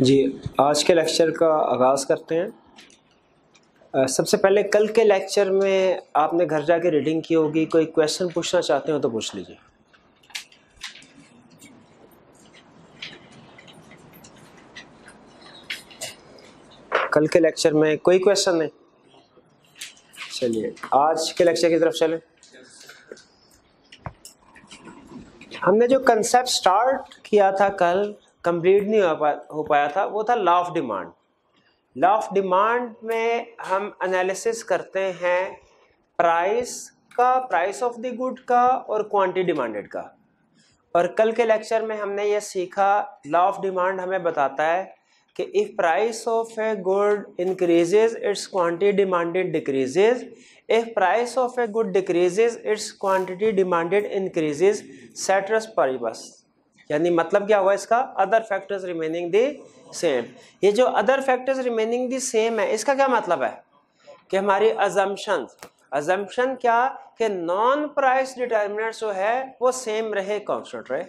जी आज के लेक्चर का आगाज़ करते हैं सबसे पहले कल के लेक्चर में आपने घर जाके रीडिंग की होगी कोई क्वेश्चन पूछना चाहते हो तो पूछ लीजिए कल के लेक्चर में कोई क्वेश्चन नहीं चलिए आज के लेक्चर की तरफ चलें हमने जो कंसेप्ट स्टार्ट किया था कल कंप्लीट नहीं हो पाया हो पाया था वो था law of demand law of demand में हम एनालिसिस करते हैं प्राइस का प्राइस ऑफ द गुड का और क्वांटिटी डिमांडेड का और कल के लेक्चर में हमने ये सीखा लॉ ऑफ डिमांड हमें बताता है कि if price of a good increases its quantity demanded decreases if price of a good decreases its quantity demanded increases ceteris paribus यानी मतलब क्या हुआ इसका other factors remaining the same ये जो other factors remaining the same है इसका क्या मतलब है कि हमारी अजम्पन अजम्पन क्या कि नॉन प्राइस डिटर्मिनेंट जो है वो सेम रहे कॉन्स्टेंट रहे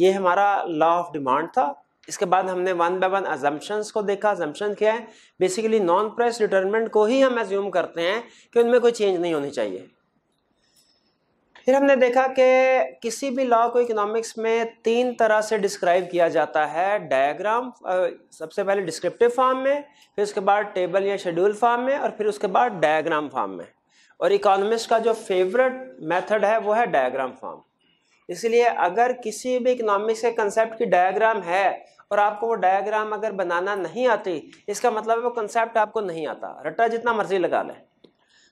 ये हमारा लॉ ऑफ डिमांड था इसके बाद हमने वन बाय वन अजम्पन्स को देखा अजम्पन क्या है बेसिकली नॉन प्राइस डिटर्मिनेंट को ही हम एज्यूम करते हैं कि उनमें कोई चेंज नहीं होनी चाहिए फिर हमने देखा कि किसी भी लॉ को इकोनॉमिक्स में तीन तरह से डिस्क्राइब किया जाता है डायग्राम सबसे पहले डिस्क्रिप्टिव फॉर्म में फिर उसके बाद टेबल या शेड्यूल फॉर्म में और फिर उसके बाद डायग्राम फॉर्म में और इकोनॉमिक्स का जो फेवरेट मेथड है वो है डायग्राम फॉर्म इसलिए अगर किसी भी इकोनॉमिक्स के कंसेप्ट की डायग्राम है और आपको वो डायग्राम अगर बनाना नहीं आती इसका मतलब वो कंसेप्ट आपको नहीं आता रट्टा जितना मर्जी लगा लें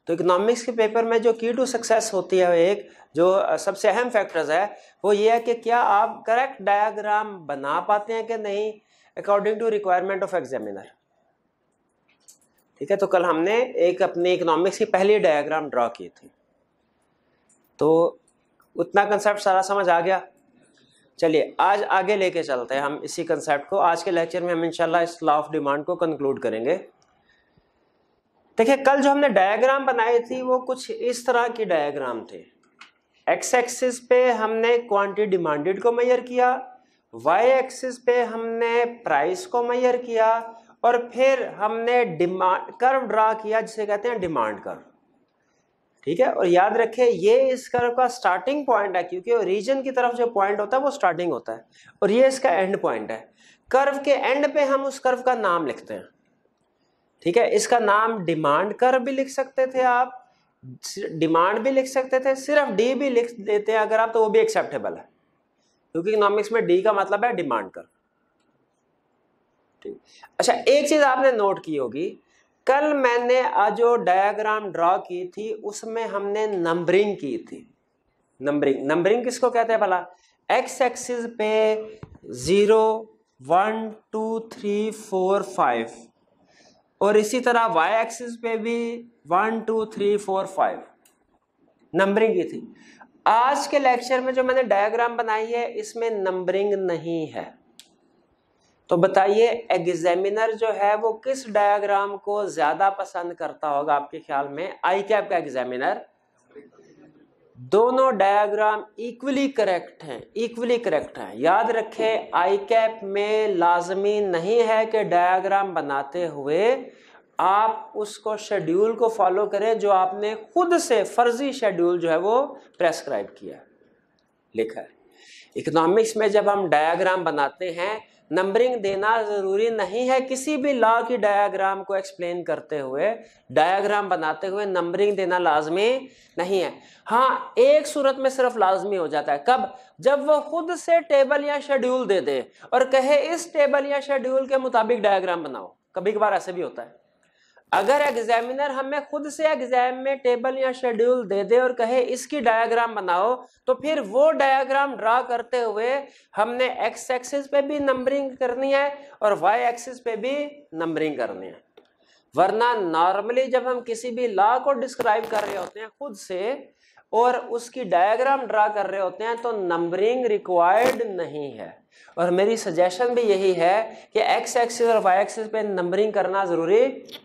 तो इकोनॉमिक्स के पेपर में जो की टू सक्सेस होती है एक जो सबसे अहम फैक्टर्स है वो ये है कि क्या आप करेक्ट डायाग्राम बना पाते हैं कि नहीं according to requirement of examiner ठीक है तो कल हमने एक अपनी इकोनॉमिक्स की पहली डायाग्राम ड्रा की थी तो उतना कंसेप्ट सारा समझ आ गया चलिए आज आगे लेके चलते हैं हम इसी कंसेप्ट को आज के लेक्चर में हम इंशाल्लाह इस लॉ ऑफ डिमांड को कंक्लूड करेंगे देखिए कल जो हमने डायग्राम बनाई थी वो कुछ इस तरह की डायग्राम थे एक्स एक्सिस पे हमने क्वांटिटी डिमांडेड को मैयर किया वाई एक्सिस पे हमने प्राइस को मैयर किया और फिर हमने डिमांड कर्व ड्रा किया जिसे कहते हैं डिमांड कर्व ठीक है और याद रखें ये इस कर्व का स्टार्टिंग पॉइंट है क्योंकि रीजन की तरफ जो पॉइंट होता है वो स्टार्टिंग होता है और ये इसका एंड पॉइंट है कर्व के एंड पे हम उस कर्व का नाम लिखते हैं ठीक है इसका नाम डिमांड कर भी लिख सकते थे आप डिमांड भी लिख सकते थे सिर्फ डी भी लिख देते हैं अगर आप तो वो भी एक्सेप्टेबल है क्योंकि इकोनॉमिक्स में डी का मतलब है डिमांड कर अच्छा एक चीज आपने नोट की होगी कल मैंने जो डायग्राम ड्रॉ की थी उसमें हमने नंबरिंग की थी नंबरिंग नंबरिंग किसको कहते हैं भला एक्स एक्सिस पे zero one two three four five और इसी तरह वाई एक्सिस पे भी one two three four five numbering की थी आज के लेक्चर में जो मैंने डायग्राम बनाई है इसमें नंबरिंग नहीं है तो बताइए एग्जामिनर जो है वो किस डायग्राम को ज्यादा पसंद करता होगा आपके ख्याल में आई कैप का एग्जामिनर दोनों डायग्राम इक्वली करेक्ट हैं इक्वली करेक्ट हैं याद रखें आई कैप में लाजमी नहीं है कि डायग्राम बनाते हुए आप उसको शेड्यूल को फॉलो करें जो आपने खुद से फर्जी शेड्यूल जो है वो प्रेस्क्राइब किया लिखा है इकोनॉमिक्स में जब हम डायग्राम बनाते हैं नंबरिंग देना ज़रूरी नहीं है किसी भी लॉ की डायाग्राम को एक्सप्लेन करते हुए डायाग्राम बनाते हुए नंबरिंग देना लाजमी नहीं है हाँ एक सूरत में सिर्फ लाजमी हो जाता है कब जब वो खुद से टेबल या शेड्यूल दे दे और कहे इस टेबल या शेड्यूल के मुताबिक डायाग्राम बनाओ कभी कभार ऐसे भी होता है अगर एग्जामिनर हमें खुद से एग्जाम में टेबल या शेड्यूल दे दे और कहे इसकी डायग्राम बनाओ तो फिर वो डायग्राम ड्रा करते हुए हमने एक्स एक्सिस पे भी नंबरिंग करनी है और वाई एक्सिस पे भी नंबरिंग करनी है वरना नॉर्मली जब हम किसी भी लॉ को डिस्क्राइब कर रहे होते हैं खुद से और उसकी डायग्राम ड्रा कर रहे होते हैं तो नंबरिंग रिक्वायर्ड नहीं है और मेरी सजेशन भी यही है कि एक्स एक्सिस और वाई एक्सिस पे नंबरिंग करना ज़रूरी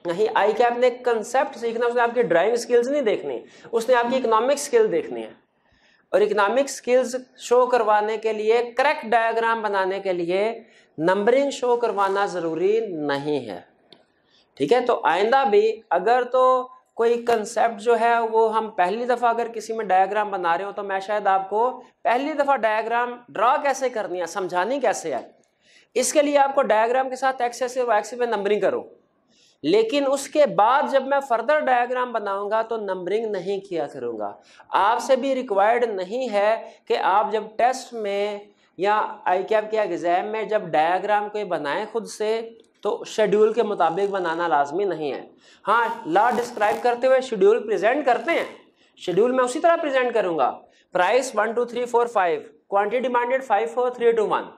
नहीं आई कैप ने कंसेप्ट सीखना उसने आपकी ड्राइविंग स्किल्स नहीं देखनी उसने आपकी इकोनॉमिक स्किल देखनी है और इकोनॉमिक स्किल्स शो करवाने के लिए करेक्ट डायग्राम बनाने के लिए नंबरिंग शो करवाना ज़रूरी नहीं है ठीक है तो आइंदा भी अगर तो कोई कंसेप्ट जो है वो हम पहली दफ़ा अगर किसी में डायग्राम बना रहे हो तो मैं शायद आपको पहली दफ़ा डायग्राम ड्रा कैसे करनी है समझानी कैसे है इसके लिए आपको डायग्राम के साथ एक्स एक्सेस वाई में नंबरिंग करो लेकिन उसके बाद जब मैं फर्दर डायग्राम बनाऊंगा तो नंबरिंग नहीं किया करूंगा आपसे भी रिक्वायर्ड नहीं है कि आप जब टेस्ट में या आई कैब के एग्ज़ाम में जब डायग्राम कोई बनाएं खुद से तो शेड्यूल के मुताबिक बनाना लाजमी नहीं है हाँ ला डिस्क्राइब करते हुए शेड्यूल प्रेजेंट करते हैं शेड्यूल मैं उसी तरह प्रेजेंट करूंगा price one two three four five quantity demanded five four three two one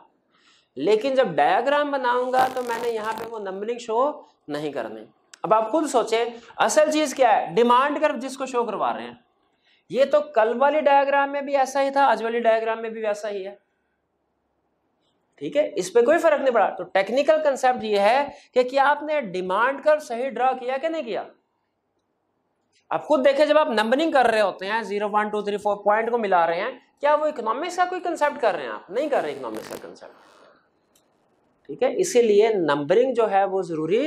लेकिन जब डायग्राम बनाऊंगा तो मैंने यहाँ पे वो नंबरिंग शो नहीं करनी अब आप खुद सोचें असल चीज क्या है डिमांड कर जिसको शो करवा रहे हैं ये तो कल वाली डायग्राम में भी ऐसा ही था आज वाली डायग्राम में भी वैसा ही है ठीक है पर कोई फर्क नहीं पड़ा तो टेक्निकल कंसेप्ट ये है कि क्या आपने डिमांड कर सही ड्रॉ किया कि नहीं किया आप खुद देखें जब आप नंबरिंग कर रहे होते हैं zero one two three four point को मिला रहे हैं क्या वो इकोनॉमिक्स का कोई कंसेप्ट कर रहे हैं आप नहीं कर रहे इकोनॉमिक्स का कंसेप्ट ठीक है इसीलिए नंबरिंग जो है वो जरूरी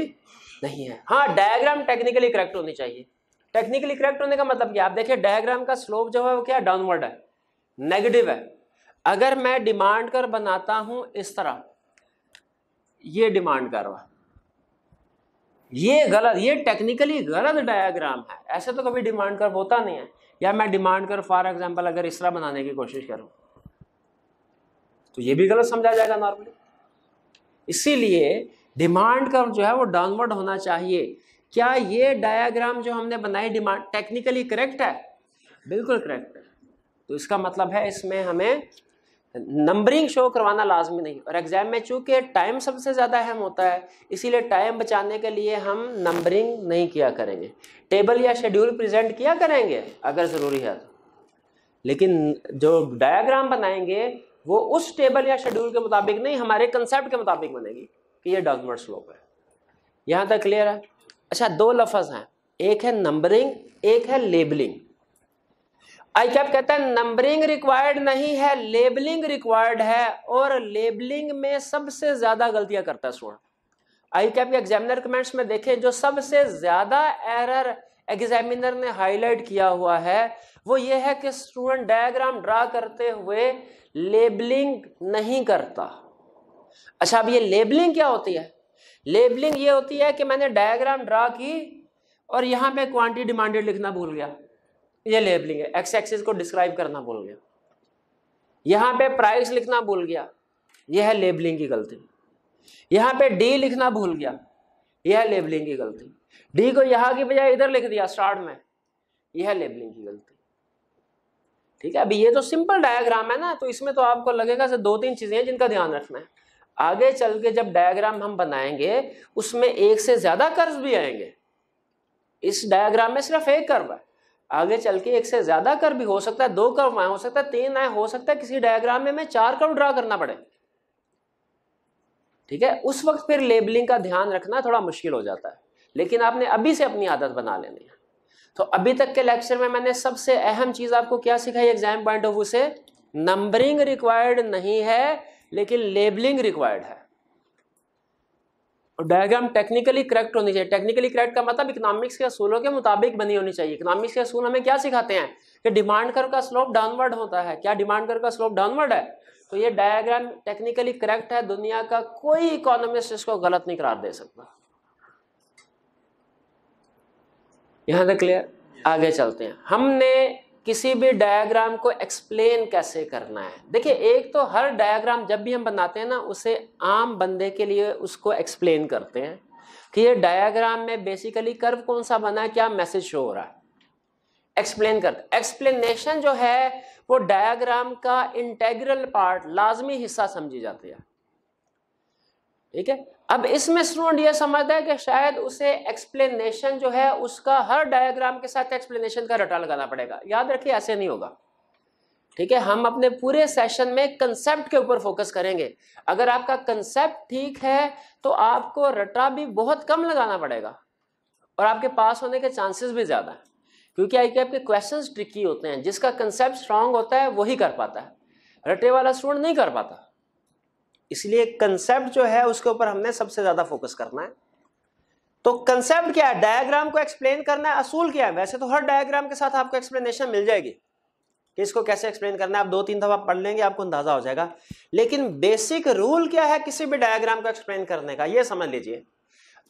नहीं है हाँ डायग्राम टेक्निकली करेक्ट होनी चाहिए टेक्निकली करेक्ट होने का मतलब क्या आप देखिए डायग्राम का स्लोप जो है वो क्या डाउनवर्ड है नेगेटिव है अगर मैं डिमांड कर बनाता हूं इस तरह ये डिमांड करवा ये गलत ये टेक्निकली गलत डायग्राम है ऐसे तो कभी डिमांड कर होता नहीं है या मैं डिमांड कर फॉर एग्जांपल अगर इस तरह बनाने की कोशिश करूं तो ये भी गलत समझा जाएगा नॉर्मली इसीलिए डिमांड कर जो है वो डाउनवर्ड होना चाहिए क्या ये डायग्राम जो हमने बनाई डिमांड टेक्निकली करेक्ट है बिल्कुल करेक्ट है तो इसका मतलब है इसमें हमें नंबरिंग शो करवाना लाजमी नहीं और एग्ज़ाम में चूँकि टाइम सबसे ज़्यादा अहम होता है इसीलिए टाइम बचाने के लिए हम नंबरिंग नहीं किया करेंगे टेबल या शेड्यूल प्रेजेंट किया करेंगे अगर ज़रूरी है तो लेकिन जो डायाग्राम बनाएंगे वो उस टेबल या शेड्यूल के मुताबिक नहीं हमारे कंसेप्ट के मुताबिक बनेगी कि ये डॉक्यूमेंट स्लोप है यहाँ तक क्लियर है अच्छा दो लफज हैं एक है नंबरिंग एक है लेबलिंग आई कैप कहता है नंबरिंग रिक्वायर्ड नहीं है लेबलिंग रिक्वायर्ड है और लेबलिंग में सबसे ज्यादा गलतियां करता है स्टूडेंट आई कैप के एग्जामिनर कमेंट्स में देखें जो सबसे ज्यादा एरर एग्जामिनर ने हाईलाइट किया हुआ है वो ये है कि स्टूडेंट डायग्राम ड्रा करते हुए लेबलिंग नहीं करता अच्छा अब ये लेबलिंग क्या होती है लेबलिंग ये होती है कि मैंने डायग्राम ड्रा की और यहाँ पे क्वांटिटी डिमांडेड लिखना भूल गया ये लेबलिंग है एक्स एक्सिस को डिस्क्राइब करना भूल गया यहां पे प्राइस लिखना भूल गया यह है लेबलिंग की गलती यहां पे डी लिखना भूल गया यह है लेबलिंग की गलती डी को यहां की बजाय इधर लिख दिया स्टार्ट में यह है लेबलिंग की गलती ठीक है अभी ये तो सिंपल डायग्राम है ना तो इसमें तो आपको लगेगा से दो तीन चीज़ें हैं जिनका ध्यान रखना है आगे चल के जब डायग्राम हम बनाएंगे उसमें एक से ज़्यादा कर्ज भी आएंगे इस डायग्राम में सिर्फ एक कर्व है आगे चल के एक से ज्यादा कर भी हो सकता है दो कर आए हो सकता है तीन आए हो सकता है किसी डायग्राम में हमें चार कर ड्रा करना पड़े ठीक है उस वक्त फिर लेबलिंग का ध्यान रखना थोड़ा मुश्किल हो जाता है लेकिन आपने अभी से अपनी आदत बना लेनी है तो अभी तक के लेक्चर में मैंने सबसे अहम चीज आपको क्या सिखाई एग्जाम पॉइंट ऑफ व्यू से नंबरिंग रिक्वायर्ड नहीं है लेकिन लेबलिंग रिक्वायर्ड है और डायग्राम टेक्निकली करेक्ट होनी चाहिए टेक्निकली करेक्ट का मतलब इकोनॉमिक्स के असूलों के मुताबिक बनी होनी चाहिए इकोनॉमिक्स के असूल हमें क्या सिखाते हैं कि डिमांड कर का स्लोप डाउनवर्ड होता है क्या डिमांड कर का स्लोप डाउनवर्ड है तो ये डायग्राम टेक्निकली करेक्ट है दुनिया का कोई इकोनॉमिस्ट इसको गलत नहीं करार दे सकता यहां तक क्लियर आगे चलते हैं हमने किसी भी डायग्राम को एक्सप्लेन कैसे करना है देखिए एक तो हर डायग्राम जब भी हम बनाते हैं ना उसे आम बंदे के लिए उसको एक्सप्लेन करते हैं कि ये डायग्राम में बेसिकली कर्व कौन सा बना है क्या मैसेज शो हो रहा है एक्सप्लेन करते एक्सप्लेनेशन जो है वो डायग्राम का इंटेग्रल पार्ट लाजमी हिस्सा समझी जाती है ठीक है अब इसमें स्टूडेंट ये समझता है कि शायद उसे एक्सप्लेनेशन जो है उसका हर डायग्राम के साथ एक्सप्लेनेशन का रटा लगाना पड़ेगा याद रखिए ऐसे नहीं होगा ठीक है हम अपने पूरे सेशन में कंसेप्ट के ऊपर फोकस करेंगे अगर आपका कंसेप्ट ठीक है तो आपको रटा भी बहुत कम लगाना पड़ेगा और आपके पास होने के चांसेस भी ज़्यादा हैं क्योंकि आई के आपके क्वेश्चन ट्रिकी होते हैं जिसका कंसेप्ट स्ट्रांग होता है वही कर पाता है रटे वाला स्टूडेंट नहीं कर पाता इसलिए कंसेप्ट जो है उसके ऊपर हमने सबसे ज़्यादा फोकस करना है तो कंसेप्ट क्या है डायग्राम को एक्सप्लेन करना है असूल क्या है वैसे तो हर डायग्राम के साथ आपको एक्सप्लेनेशन मिल जाएगी कि इसको कैसे एक्सप्लेन करना है आप दो तीन दफा पढ़ लेंगे आपको अंदाजा हो जाएगा लेकिन बेसिक रूल क्या है किसी भी डायग्राम को एक्सप्लेन करने का यह समझ लीजिए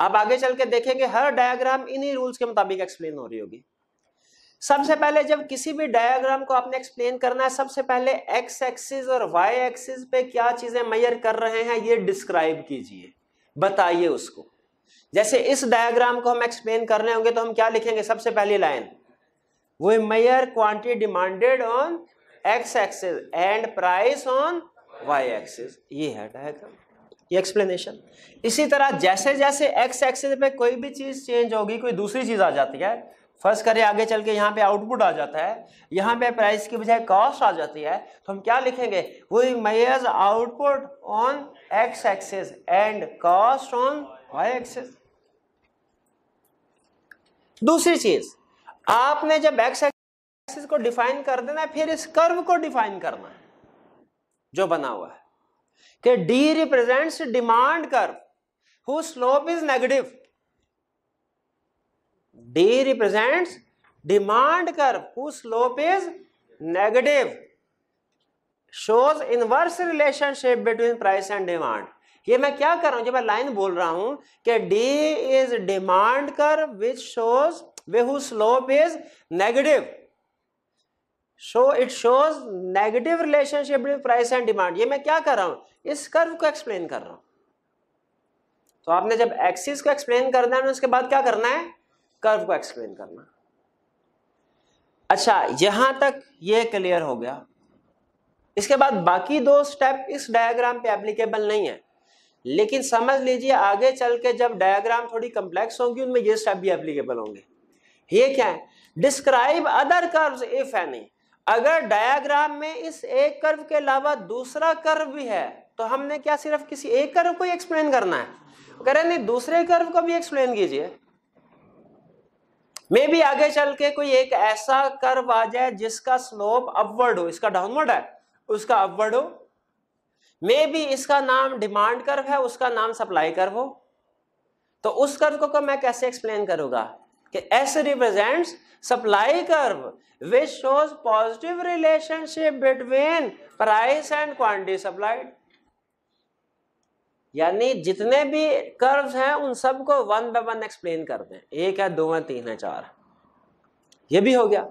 आप आगे चल के देखेंगे हर डायग्राम इन्हीं रूल्स के मुताबिक एक्सप्लेन हो रही होगी सबसे पहले जब किसी भी डायग्राम को आपने एक्सप्लेन करना है सबसे पहले एक्स एक्सिस और वाई एक्सिस पे क्या चीजें मैयर कर रहे हैं ये डिस्क्राइब कीजिए बताइए उसको जैसे इस डायग्राम को हम एक्सप्लेन कर रहे होंगे तो हम क्या लिखेंगे सबसे पहली लाइन वो मैयर quantity demanded on X axis and price on Y axis ये है डायग्राम ये एक्सप्लेनेशन इसी तरह जैसे जैसे एक्स एक्सिस पे कोई भी चीज़ चेंज होगी कोई दूसरी चीज़ आ जाती है फर्स्ट करें आगे चल के यहाँ पे आउटपुट आ जाता है यहाँ पे प्राइस की बजाय कॉस्ट आ जाती है तो हम क्या लिखेंगे वी मेयर्स output on X axis and cost on Y axis दूसरी चीज आपने जब एक्स एक्सेस को डिफाइन कर देना है फिर इस कर्व को डिफाइन करना है जो बना हुआ है कि D represents demand curve who slope is negative D represents demand curve slope is negative shows inverse relationship between price and demand ये मैं क्या कर रहा हूं जब मैं लाइन बोल रहा हूं कि D is demand curve which shows way who slope is negative show it shows negative relationship between price and demand ये मैं क्या कर रहा हूं इस कर्व को एक्सप्लेन कर रहा हूं तो आपने जब एक्सिस को एक्सप्लेन करना है उसके बाद क्या करना है कर्व को एक्सप्लेन करना अच्छा यहां तक ये क्लियर हो गया इसके बाद बाकी दो स्टेप इस डायग्राम पे एप्लीकेबल नहीं है लेकिन समझ लीजिए आगे चल के जब डायग्राम थोड़ी कंप्लेक्स होंगी उनमें ये स्टेप भी एप्लीकेबल होंगे ये क्या है describe other curve if any अगर डायग्राम में इस एक कर्व के अलावा दूसरा कर्व भी है तो हमने क्या सिर्फ किसी एक कर्व को ही एक्सप्लेन करना है कह रहे नहीं दूसरे कर्व को भी एक्सप्लेन कीजिए मे भी आगे चल के कोई एक ऐसा कर्व आ जाए जिसका स्लोप अपवर्ड हो इसका डाउनवर्ड है उसका अपवर्ड हो मे भी इसका नाम डिमांड कर्व है उसका नाम सप्लाई कर्व हो तो उस कर्व को मैं कैसे एक्सप्लेन करूंगा कि S represents supply curve which shows positive relationship between price and quantity supplied यानी जितने भी कर्व्स हैं उन सबको वन बाय वन एक्सप्लेन कर दें एक है दो है तीन है चार ये भी हो गया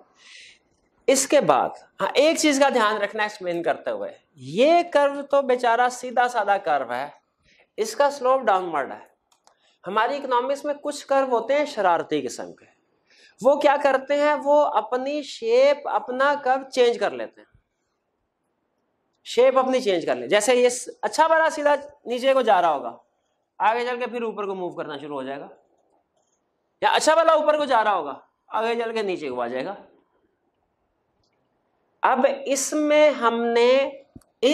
इसके बाद हाँ एक चीज का ध्यान रखना एक्सप्लेन करते हुए ये कर्व तो बेचारा सीधा साधा कर्व है इसका स्लोप डाउनवर्ड है हमारी इकोनॉमिक्स में कुछ कर्व होते हैं शरारती किस्म के वो क्या करते हैं वो अपनी शेप अपना कर्व चेंज कर लेते हैं शेप अपनी चेंज कर ले जैसे ये अच्छा बड़ा सीधा नीचे को जा रहा होगा आगे चल के फिर ऊपर को मूव करना शुरू हो जाएगा या अच्छा वाला ऊपर को जा रहा होगा आगे चल के नीचे को आ जाएगा अब इसमें हमने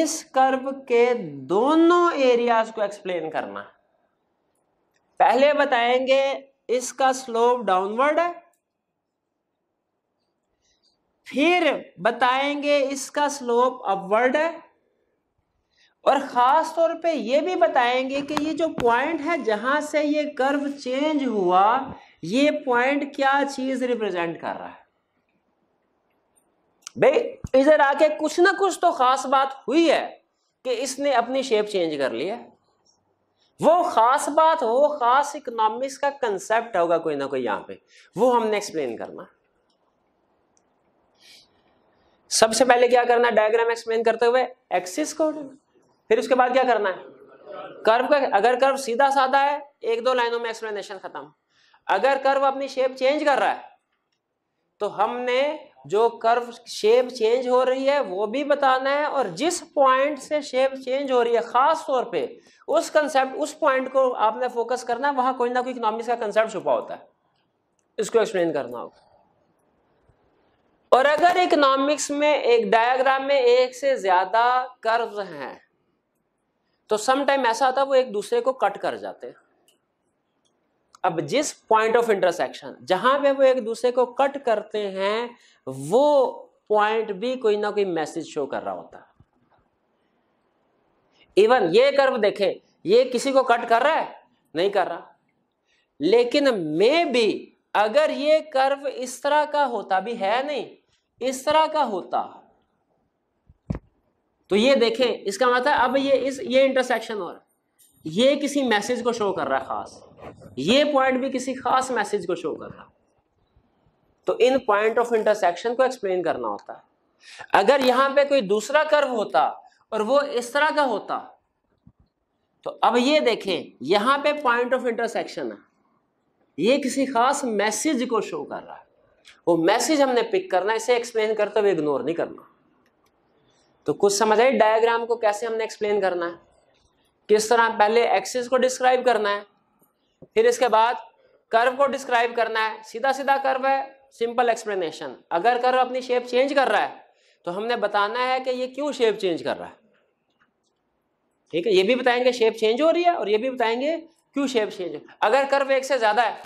इस कर्व के दोनों एरियाज को एक्सप्लेन करना पहले बताएंगे इसका स्लोप डाउनवर्ड है फिर बताएंगे इसका स्लोप अपवर्ड है और ख़ास तौर पे ये भी बताएंगे कि ये जो पॉइंट है जहाँ से ये कर्व चेंज हुआ ये पॉइंट क्या चीज़ रिप्रेजेंट कर रहा है भाई इधर आके कुछ ना कुछ तो ख़ास बात हुई है कि इसने अपनी शेप चेंज कर लिया वो ख़ास बात हो ख़ास इकोनॉमिक्स का कंसेप्ट होगा कोई ना कोई यहाँ पे वो हमने एक्सप्लेन करना है सबसे पहले क्या करना है डायग्राम एक्सप्लेन करते हुए एक्सिस को फिर उसके बाद क्या करना है कर्व का अगर कर्व सीधा साधा है एक दो लाइनों में एक्सप्लेनेशन खत्म अगर कर्व अपनी शेप चेंज कर रहा है तो हमने जो कर्व शेप चेंज हो रही है वो भी बताना है और जिस पॉइंट से शेप चेंज हो रही है खास तौर पे उस कंसेप्ट उस पॉइंट को आपने फोकस करना है वहां कोई ना कोई इकोनॉमिक्स का कंसेप्ट छुपा होता है इसको एक्सप्लेन करना होगा और अगर इकोनॉमिक्स में एक डायग्राम में एक से ज्यादा कर्व हैं तो समटाइम ऐसा होता है वो एक दूसरे को कट कर जाते अब जिस पॉइंट ऑफ इंटरसेक्शन जहां पे वो एक दूसरे को कट करते हैं वो पॉइंट भी कोई ना कोई मैसेज शो कर रहा होता इवन ये कर्व देखे ये किसी को कट कर रहा है नहीं कर रहा लेकिन मे भी अगर ये कर्व इस तरह का होता भी है नहीं इस तरह का होता तो ये देखें इसका मतलब अब ये इस ये इंटरसेक्शन हो रहा है ये किसी मैसेज को शो कर रहा है खास ये पॉइंट भी किसी खास मैसेज को शो कर रहा तो इन पॉइंट ऑफ इंटरसेक्शन को एक्सप्लेन करना होता है अगर यहां पे कोई दूसरा कर्व होता और वो इस तरह का होता तो अब ये देखें यहां पे पॉइंट ऑफ इंटरसेक्शन है ये किसी खास मैसेज को शो कर रहा है वो मैसेज हमने पिक करना इसे एक्सप्लेन करते हुए इग्नोर नहीं करना तो कुछ समझ आई डायग्राम को कैसे हमने एक्सप्लेन करना है किस तरह पहले एक्सिस को डिस्क्राइब करना है फिर इसके बाद कर्व को डिस्क्राइब करना है सीधा सीधा कर्व है सिंपल एक्सप्लेनेशन अगर कर्व अपनी शेप चेंज कर रहा है तो हमने बताना है कि ये क्यों शेप चेंज कर रहा है ठीक है ये भी बताएंगे शेप चेंज हो रही है और ये भी बताएंगे क्यों शेप चेंज अगर कर्व एक से ज़्यादा है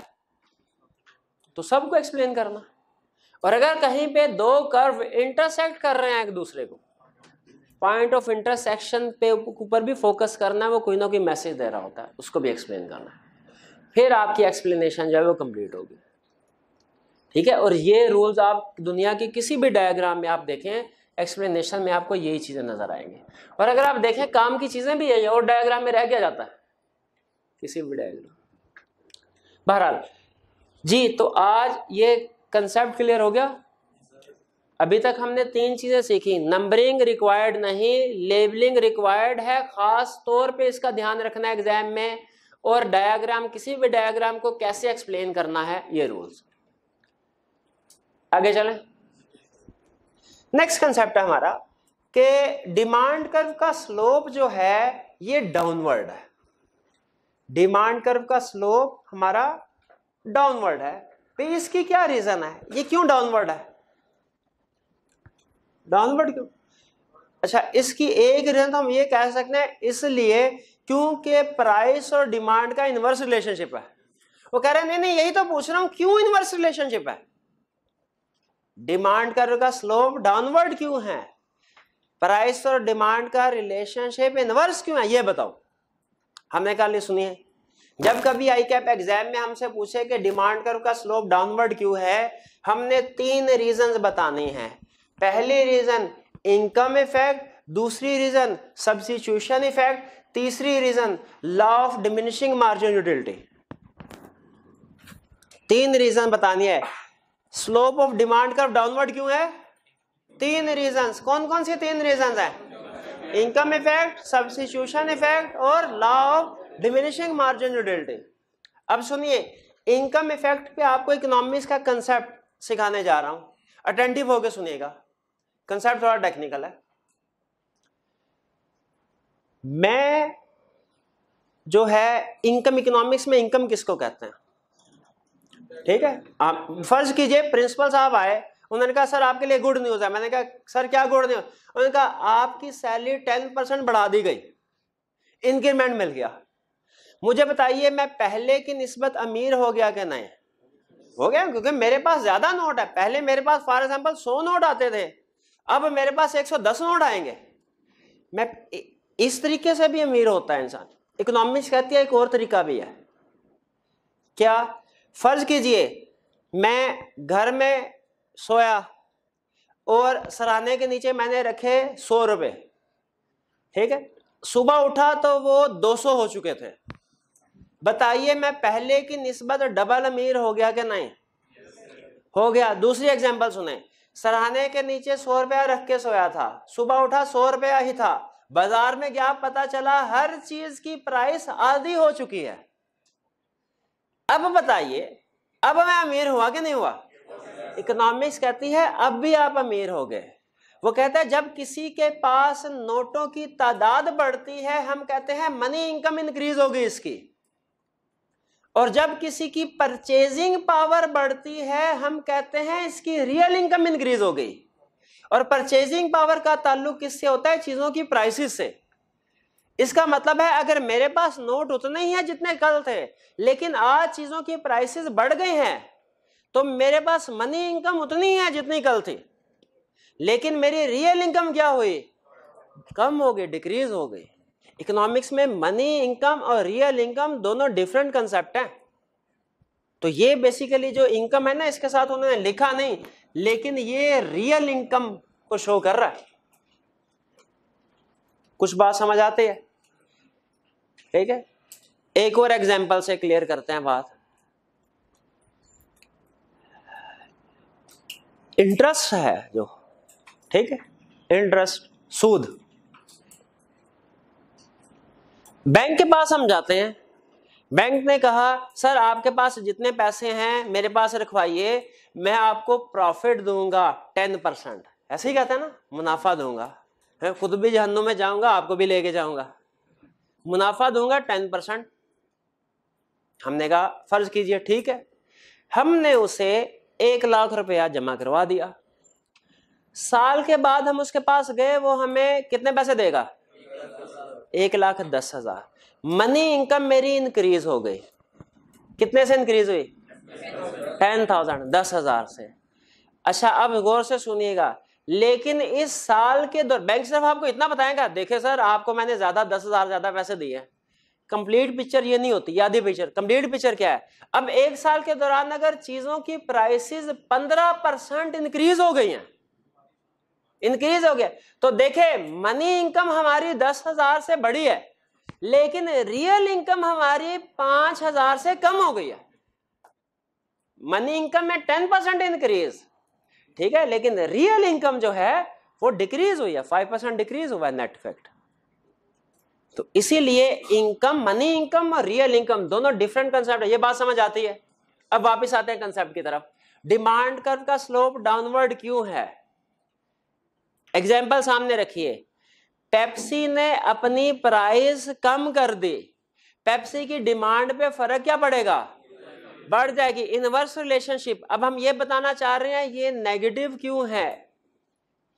तो सबको एक्सप्लेन करना और अगर कहीं पे दो कर्व इंटरसेक्ट कर रहे हैं एक दूसरे को पॉइंट ऑफ इंटरसेक्शन पे ऊपर भी फोकस करना है वो कोई ना कोई मैसेज दे रहा होता है उसको भी एक्सप्लेन करना है फिर आपकी एक्सप्लेनेशन जो है वो कंप्लीट होगी ठीक है और ये रूल्स आप दुनिया के किसी भी डायग्राम में आप देखें एक्सप्लेनेशन में आपको यही चीज़ें नज़र आएंगी और अगर आप देखें काम की चीज़ें भी है और डायग्राम में रह गया जाता है किसी भी डायग्राम बहरहाल जी तो आज ये कंसेप्ट क्लियर हो गया अभी तक हमने तीन चीजें सीखी नंबरिंग रिक्वायर्ड नहीं लेबलिंग रिक्वायर्ड है खास तौर पे इसका ध्यान रखना एग्जाम में और डायग्राम किसी भी डायग्राम को कैसे एक्सप्लेन करना है ये रूल्स आगे चलें नेक्स्ट कंसेप्ट है हमारा कि डिमांड कर्व का स्लोप जो है ये डाउनवर्ड है डिमांड कर्व का स्लोप हमारा डाउनवर्ड है तो इसकी क्या रीजन है ये क्यों डाउनवर्ड है डाउनवर्ड क्यों अच्छा इसकी एक रीजन तो हम ये कह सकते हैं इसलिए क्योंकि प्राइस और डिमांड का इन्वर्स रिलेशनशिप है वो कह रहे हैं नहीं नहीं यही तो पूछ रहा हूं क्यों इन्वर्स रिलेशनशिप है डिमांड कर का स्लोप डाउनवर्ड क्यों है प्राइस और डिमांड का रिलेशनशिप इन्वर्स क्यों है ये बताओ हमने कहा सुनिए जब कभी आई कैप एग्जाम में हमसे पूछे कि डिमांड कर्व का स्लोप डाउनवर्ड क्यों है हमने तीन रीजन बताने हैं पहली रीजन इनकम इफेक्ट दूसरी रीजन सब्सिट्यूशन इफेक्ट तीसरी reason law of diminishing marginal utility तीन रीजन बतानी है slope of demand curve downward क्यों है तीन रीजन कौन कौन से तीन रीजन है इनकम इफेक्ट सब्सिट्यूशन इफेक्ट और law of diminishing marginal utility अब सुनिए इनकम इफेक्ट पे आपको इकोनॉमिक्स का कंसेप्ट सिखाने जा रहा हूं अटेंटिव होके सुनिएगा कंसेप्ट थोड़ा टेक्निकल है मैं जो है इनकम इकोनॉमिक्स में इनकम किसको कहते हैं ठीक है आप फर्ज कीजिए प्रिंसिपल साहब आए उन्होंने कहा सर आपके लिए गुड न्यूज़ है मैंने कहा सर क्या गुड न्यूज़ उन्होंने कहा आपकी सैलरी टेन परसेंट बढ़ा दी गई इंक्रीमेंट मिल गया मुझे बताइए मैं पहले की नस्बत अमीर हो गया कि नहीं हो गया क्योंकि मेरे पास ज्यादा नोट है पहले मेरे पास फॉर एग्जाम्पल सौ नोट आते थे अब मेरे पास एक सौ दस नोट आएंगे मैं इस तरीके से भी अमीर होता है इंसान इकोनॉमिक्स कहती है एक और तरीका भी है क्या फर्ज कीजिए मैं घर में सोया और सराहने के नीचे मैंने रखे सौ रुपये ठीक है सुबह उठा तो वो दो सौ हो चुके थे बताइए मैं पहले की निस्बत डबल अमीर हो गया कि नहीं हो गया दूसरी एग्जाम्पल सुने सराहने के नीचे सौ रुपया रख के सोया था सुबह उठा सौ रुपया ही था बाजार में गया पता चला हर चीज की प्राइस आधी हो चुकी है अब बताइए अब मैं अमीर हुआ कि नहीं हुआ इकोनॉमिक्स कहती है अब भी आप अमीर हो गए वो कहता है जब किसी के पास नोटों की तादाद बढ़ती है हम कहते हैं मनी इनकम इंक्रीज होगी इसकी और जब किसी की परचेजिंग पावर बढ़ती है हम कहते हैं इसकी रियल इनकम इंक्रीज हो गई और परचेजिंग पावर का ताल्लुक किससे होता है चीज़ों की प्राइसेस से इसका मतलब है अगर मेरे पास नोट उतने ही हैं जितने कल थे लेकिन आज चीज़ों की प्राइसेस बढ़ गई हैं तो मेरे पास मनी इनकम उतनी है जितनी कल थी लेकिन मेरी रियल इनकम क्या हुई कम हो गई डिक्रीज हो गई इकोनॉमिक्स में मनी इनकम और रियल इनकम दोनों डिफरेंट कंसेप्ट हैं तो ये बेसिकली जो इनकम है ना इसके साथ उन्होंने लिखा नहीं लेकिन ये रियल इनकम को शो कर रहा है कुछ बात समझ आती है ठीक है एक और एग्जाम्पल से क्लियर करते हैं बात इंटरेस्ट है जो ठीक है इंटरेस्ट सूद बैंक के पास हम जाते हैं बैंक ने कहा सर आपके पास जितने पैसे हैं मेरे पास रखवाइए मैं आपको प्रॉफिट दूंगा टेन परसेंट ऐसे ही कहते हैं ना मुनाफा दूंगा मैं खुद भी जहनों में जाऊंगा आपको भी लेके जाऊंगा मुनाफा दूंगा टेन परसेंट हमने कहा फर्ज कीजिए ठीक है हमने उसे एक लाख रुपया जमा करवा दिया साल के बाद हम उसके पास गए वो हमें कितने पैसे देगा एक लाख दस हजार मनी इनकम मेरी इंक्रीज हो गई कितने से इंक्रीज हुई टेन थाउजेंड दस हजार से अच्छा अब गौर से सुनिएगा लेकिन इस साल के दौर बैंक सिर्फ आपको इतना बताएगा देखे सर आपको मैंने ज्यादा दस हजार ज्यादा पैसे दिए कंप्लीट पिक्चर ये नहीं होती आधी पिक्चर कंप्लीट पिक्चर क्या है अब एक साल के दौरान अगर चीजों की प्राइसेस पंद्रह परसेंट इंक्रीज हो गई हैं इंक्रीज हो गया तो देखे मनी इनकम हमारी दस हजार से बड़ी है लेकिन रियल इनकम हमारी पांच हजार से कम हो गई है मनी इनकम में टेन परसेंट इंक्रीज ठीक है लेकिन रियल इनकम जो है वो डिक्रीज हुई है फाइव परसेंट डिक्रीज हुआ है नेट इफेक्ट तो इसीलिए इनकम मनी इनकम और रियल इनकम दोनों डिफरेंट कंसेप्ट है ये बात समझ आती है अब वापस आते हैं कंसेप्ट की तरफ डिमांड कर्व का स्लोप डाउनवर्ड क्यों है एग्जाम्पल सामने रखिए पेप्सी ने अपनी प्राइस कम कर दी पेप्सी की डिमांड पे फर्क क्या पड़ेगा बढ़ जाएगी इनवर्स रिलेशनशिप अब हम ये बताना चाह रहे हैं ये नेगेटिव क्यों है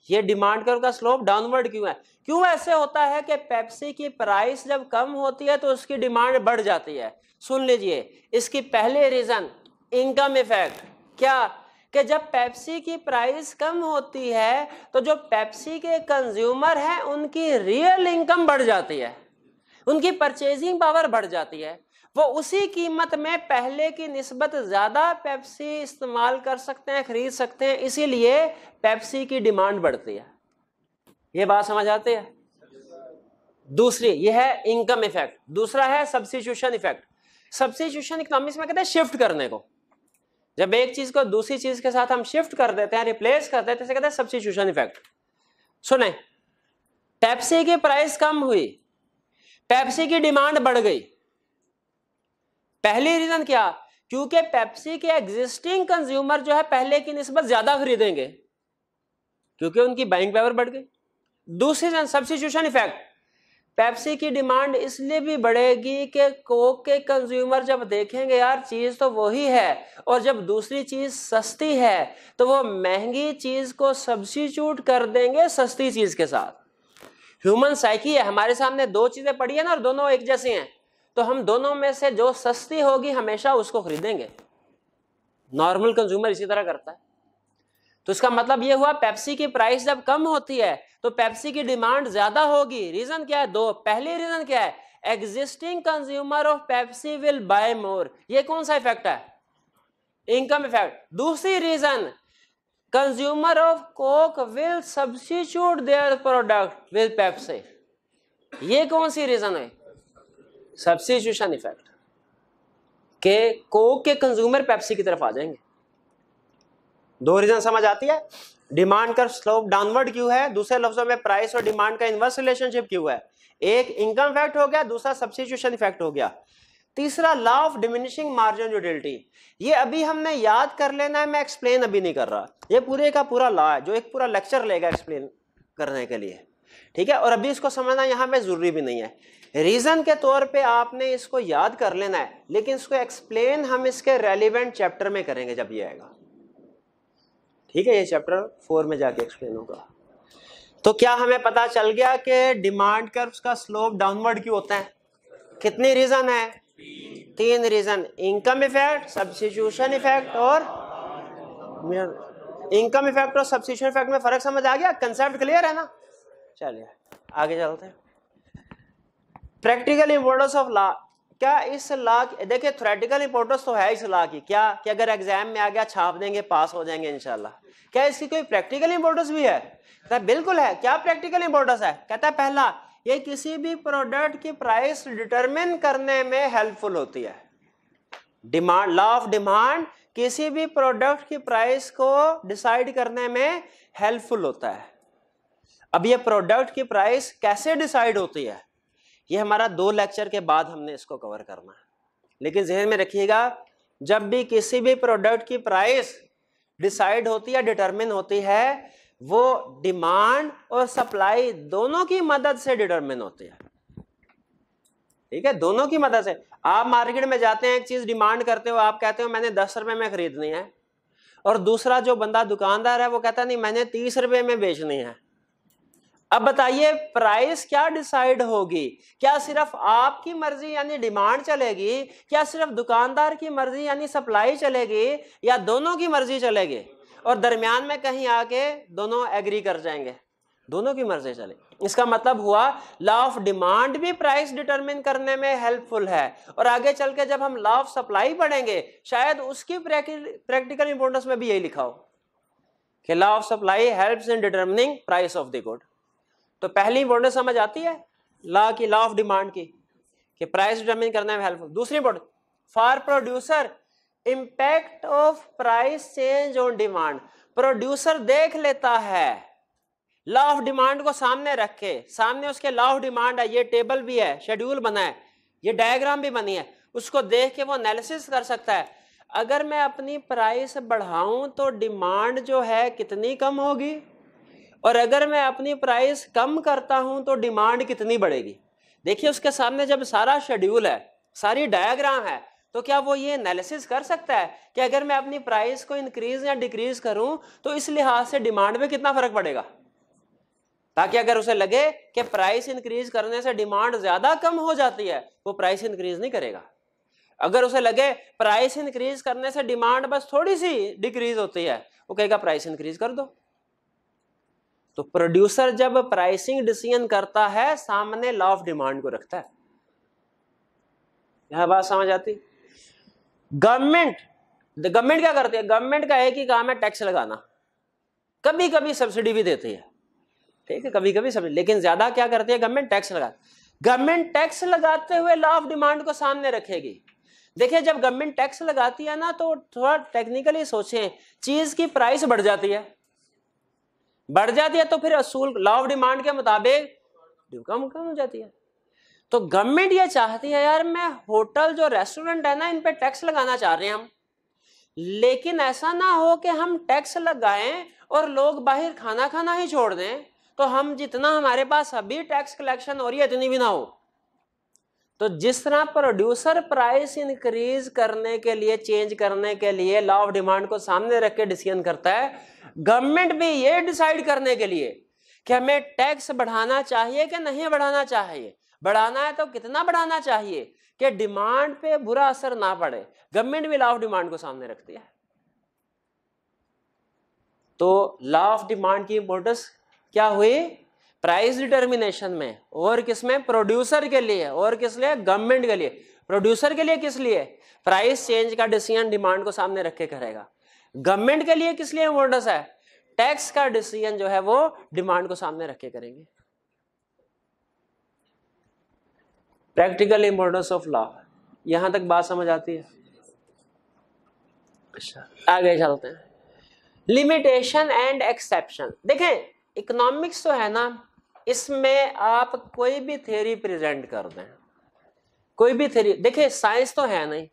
ये डिमांड कर का स्लोप डाउनवर्ड क्यों है क्यों ऐसे होता है कि पेप्सी की प्राइस जब कम होती है तो उसकी डिमांड बढ़ जाती है सुन लीजिए इसकी पहले रीजन इनकम इफेक्ट क्या कि जब पेप्सी की प्राइस कम होती है तो जो पेप्सी के कंज्यूमर हैं उनकी रियल इनकम बढ़ जाती है उनकी परचेजिंग पावर बढ़ जाती है वो उसी कीमत में पहले की नस्बत ज़्यादा पेप्सी इस्तेमाल कर सकते हैं खरीद सकते हैं इसीलिए पेप्सी की डिमांड बढ़ती है ये बात समझ आती है दूसरी ये है इनकम इफेक्ट दूसरा है सब्सिट्यूशन इफेक्ट सब्सिट्यूशन इकोनॉमिक्स में कहते हैं शिफ्ट करने को जब एक चीज को दूसरी चीज के साथ हम शिफ्ट कर देते हैं रिप्लेस कर देते हैं कहते हैं सब्सिट्यूशन इफेक्ट सुने पेप्सी की प्राइस कम हुई पेप्सी की डिमांड बढ़ गई पहली रीजन क्या क्योंकि पेप्सी के एग्जिस्टिंग कंज्यूमर जो है पहले की नस्बत ज्यादा खरीदेंगे क्योंकि उनकी बाइंग पावर बढ़ गई दूसरी रीजन सब्सिट्यूशन इफेक्ट पेप्सी की डिमांड इसलिए भी बढ़ेगी कि कोक के कंज्यूमर जब देखेंगे यार चीज़ तो वही है और जब दूसरी चीज़ सस्ती है तो वो महंगी चीज़ को सब्सिट्यूट कर देंगे सस्ती चीज़ के साथ ह्यूमन साइकी है हमारे सामने दो चीज़ें पड़ी है ना और दोनों एक जैसी हैं तो हम दोनों में से जो सस्ती होगी हमेशा उसको खरीदेंगे नॉर्मल कंज्यूमर इसी तरह करता है तो इसका मतलब ये हुआ पेप्सी की प्राइस जब कम होती है तो पेप्सी की डिमांड ज्यादा होगी रीजन क्या है दो पहले रीजन क्या है existing consumer of Pepsi will buy more ये कौन सा इफेक्ट है इनकम इफेक्ट दूसरी reason consumer of Coke will substitute their product with Pepsi ये कौन सी रीजन है सब्सिट्यूशन इफेक्ट के कोक के कंज्यूमर पेप्सी की तरफ आ जाएंगे दो रीजन समझ आती है डिमांड का स्लोप डाउनवर्ड क्यों है दूसरे लफ्जों में प्राइस और डिमांड का इन्वर्स रिलेशनशिप क्यों है एक इनकम फैक्ट हो गया दूसरा सब्सिट्यूशन इफेक्ट हो गया तीसरा law of diminishing marginal utility ये अभी हमने याद कर लेना है मैं एक्सप्लेन अभी नहीं कर रहा ये पूरे का पूरा लॉ है जो एक पूरा लेक्चर लेगा एक्सप्लेन करने के लिए ठीक है और अभी इसको समझना यहाँ पे जरूरी भी नहीं है रीजन के तौर पे आपने इसको याद कर लेना है लेकिन इसको एक्सप्लेन हम इसके रेलिवेंट चैप्टर में करेंगे जब ये आएगा ठीक है ये चैप्टर फोर में जाके एक्सप्लेन होगा तो क्या हमें पता चल गया कि डिमांड कर उसका स्लोप डाउनवर्ड क्यों होता है कितनी रीजन है तीन reason income effect substitution effect और इनकम इफेक्ट और सब्सिट्यूशन इफेक्ट में फर्क समझ आ गया कंसेप्ट क्लियर है ना चलिए आगे चलते हैं प्रैक्टिकल इम्पोर्टेंस ऑफ लॉ क्या इस लॉ देखिए थोरेटिकल इंपॉर्टेंस तो है इस ला की क्या कि अगर एग्जाम में आ गया छाप देंगे पास हो जाएंगे इनशाला क्या इसकी कोई प्रैक्टिकल इंपॉर्टेंस भी है कहता है बिल्कुल है क्या प्रैक्टिकल इंपॉर्टेंस है कहता है पहला ये किसी भी प्रोडक्ट की प्राइस डिटरमिन करने में हेल्पफुल होती है डिमांड लॉ ऑफ डिमांड किसी भी प्रोडक्ट की प्राइस को डिसाइड करने में हेल्पफुल होता है अब ये प्रोडक्ट की प्राइस कैसे डिसाइड होती है ये हमारा दो लेक्चर के बाद हमने इसको कवर करना है लेकिन जहन में रखिएगा जब भी किसी भी प्रोडक्ट की प्राइस डिसाइड होती है डिटरमिन होती है वो डिमांड और सप्लाई दोनों की मदद से डिटरमिन होती है ठीक है दोनों की मदद से आप मार्केट में जाते हैं एक चीज डिमांड करते हो आप कहते हो मैंने दस रुपए में खरीदनी है और दूसरा जो बंदा दुकानदार है वो कहता है, नहीं मैंने तीस रुपए में बेचनी है अब बताइए प्राइस क्या डिसाइड होगी क्या सिर्फ आपकी मर्जी यानी डिमांड चलेगी क्या सिर्फ दुकानदार की मर्जी यानी सप्लाई चलेगी या दोनों की मर्जी चलेगी और दरमियान में कहीं आके दोनों एग्री कर जाएंगे दोनों की मर्जी चले इसका मतलब हुआ लॉ ऑफ डिमांड भी प्राइस डिटरमिन करने में हेल्पफुल है और आगे चल के जब हम लॉ ऑफ सप्लाई पढ़ेंगे शायद उसकी प्रैक्टिकल इंपोर्टेंस में भी यही लिखा हो कि law of supply helps in determining price of the good तो पहली इंपॉर्टेंस समझ आती है लॉ की लॉ ऑफ डिमांड की कि प्राइस डिटर्मिन करने में हेल्पफुल दूसरी importance for producer impact of price change on demand producer देख लेता है लॉ ऑफ डिमांड को सामने रख के सामने उसके लॉ ऑफ डिमांड है ये टेबल भी है शेड्यूल बना है ये डायग्राम भी बनी है उसको देख के वो एनालिसिस कर सकता है अगर मैं अपनी प्राइस बढ़ाऊं तो डिमांड जो है कितनी कम होगी और अगर मैं अपनी प्राइस कम करता हूं तो डिमांड कितनी बढ़ेगी देखिए उसके सामने जब सारा शेड्यूल है सारी डायग्राम है तो क्या वो ये एनालिसिस कर सकता है कि अगर मैं अपनी प्राइस को इंक्रीज या डिक्रीज करूं तो इस लिहाज से डिमांड में कितना फर्क पड़ेगा ताकि अगर उसे लगे कि प्राइस इंक्रीज करने से डिमांड ज्यादा कम हो जाती है वो प्राइस इंक्रीज नहीं करेगा अगर उसे लगे प्राइस इंक्रीज करने से डिमांड बस थोड़ी सी डिक्रीज होती है वो कहेगा प्राइस इंक्रीज कर दो तो प्रोड्यूसर जब प्राइसिंग डिसीजन करता है सामने लॉ ऑफ डिमांड को रखता है यह बात समझ आती गवर्नमेंट गवर्नमेंट क्या करती है गवर्नमेंट का एक ही काम है टैक्स लगाना कभी कभी सब्सिडी भी देती है ठीक है कभी कभी सब्सिडी लेकिन ज्यादा क्या करती है गवर्नमेंट टैक्स लगा गवर्नमेंट टैक्स लगाते हुए लॉ ऑफ डिमांड को सामने रखेगी देखिए जब गवर्नमेंट टैक्स लगाती है ना तो थोड़ा टेक्निकली सोचें चीज की प्राइस बढ़ जाती है बढ़ जाती है तो फिर असूल लॉ ऑफ डिमांड के मुताबिक कम कम हो जाती है तो गवर्नमेंट ये चाहती है यार मैं होटल जो रेस्टोरेंट है ना इन पे टैक्स लगाना चाह रहे हैं हम लेकिन ऐसा ना हो कि हम टैक्स लगाएं और लोग बाहर खाना खाना ही छोड़ दें तो हम जितना हमारे पास अभी टैक्स कलेक्शन हो रही है इतनी भी ना हो तो जिस तरह प्रोड्यूसर प्राइस इंक्रीज करने के लिए चेंज करने के लिए लॉ ऑफ डिमांड को सामने रख के डिसीजन करता है गवर्नमेंट भी ये डिसाइड करने के लिए कि हमें टैक्स बढ़ाना चाहिए कि नहीं बढ़ाना चाहिए बढ़ाना है तो कितना बढ़ाना चाहिए कि डिमांड पे बुरा असर ना पड़े गवर्नमेंट भी लॉ ऑफ डिमांड को सामने रखती है तो लॉ ऑफ डिमांड की इंपोर्टेंस क्या हुई प्राइस डिटर्मिनेशन में और किस में प्रोड्यूसर के लिए और किस लिए गवर्नमेंट के लिए प्रोड्यूसर के लिए किस लिए प्राइस चेंज का डिसीजन डिमांड को सामने रख के करेगा गवर्नमेंट के लिए किस लिए इम्पोर्टेंस है टैक्स का डिसीजन जो है वो डिमांड को सामने रख के करेंगे प्रैक्टिकल इंपोर्टेंस ऑफ लॉ यहां तक बात समझ आती है अच्छा, आगे चलते हैं लिमिटेशन एंड एक्सेप्शन देखें इकोनॉमिक्स तो है ना इसमें आप कोई भी थ्योरी प्रेजेंट कर दें कोई भी थ्योरी देखिए साइंस तो है नहीं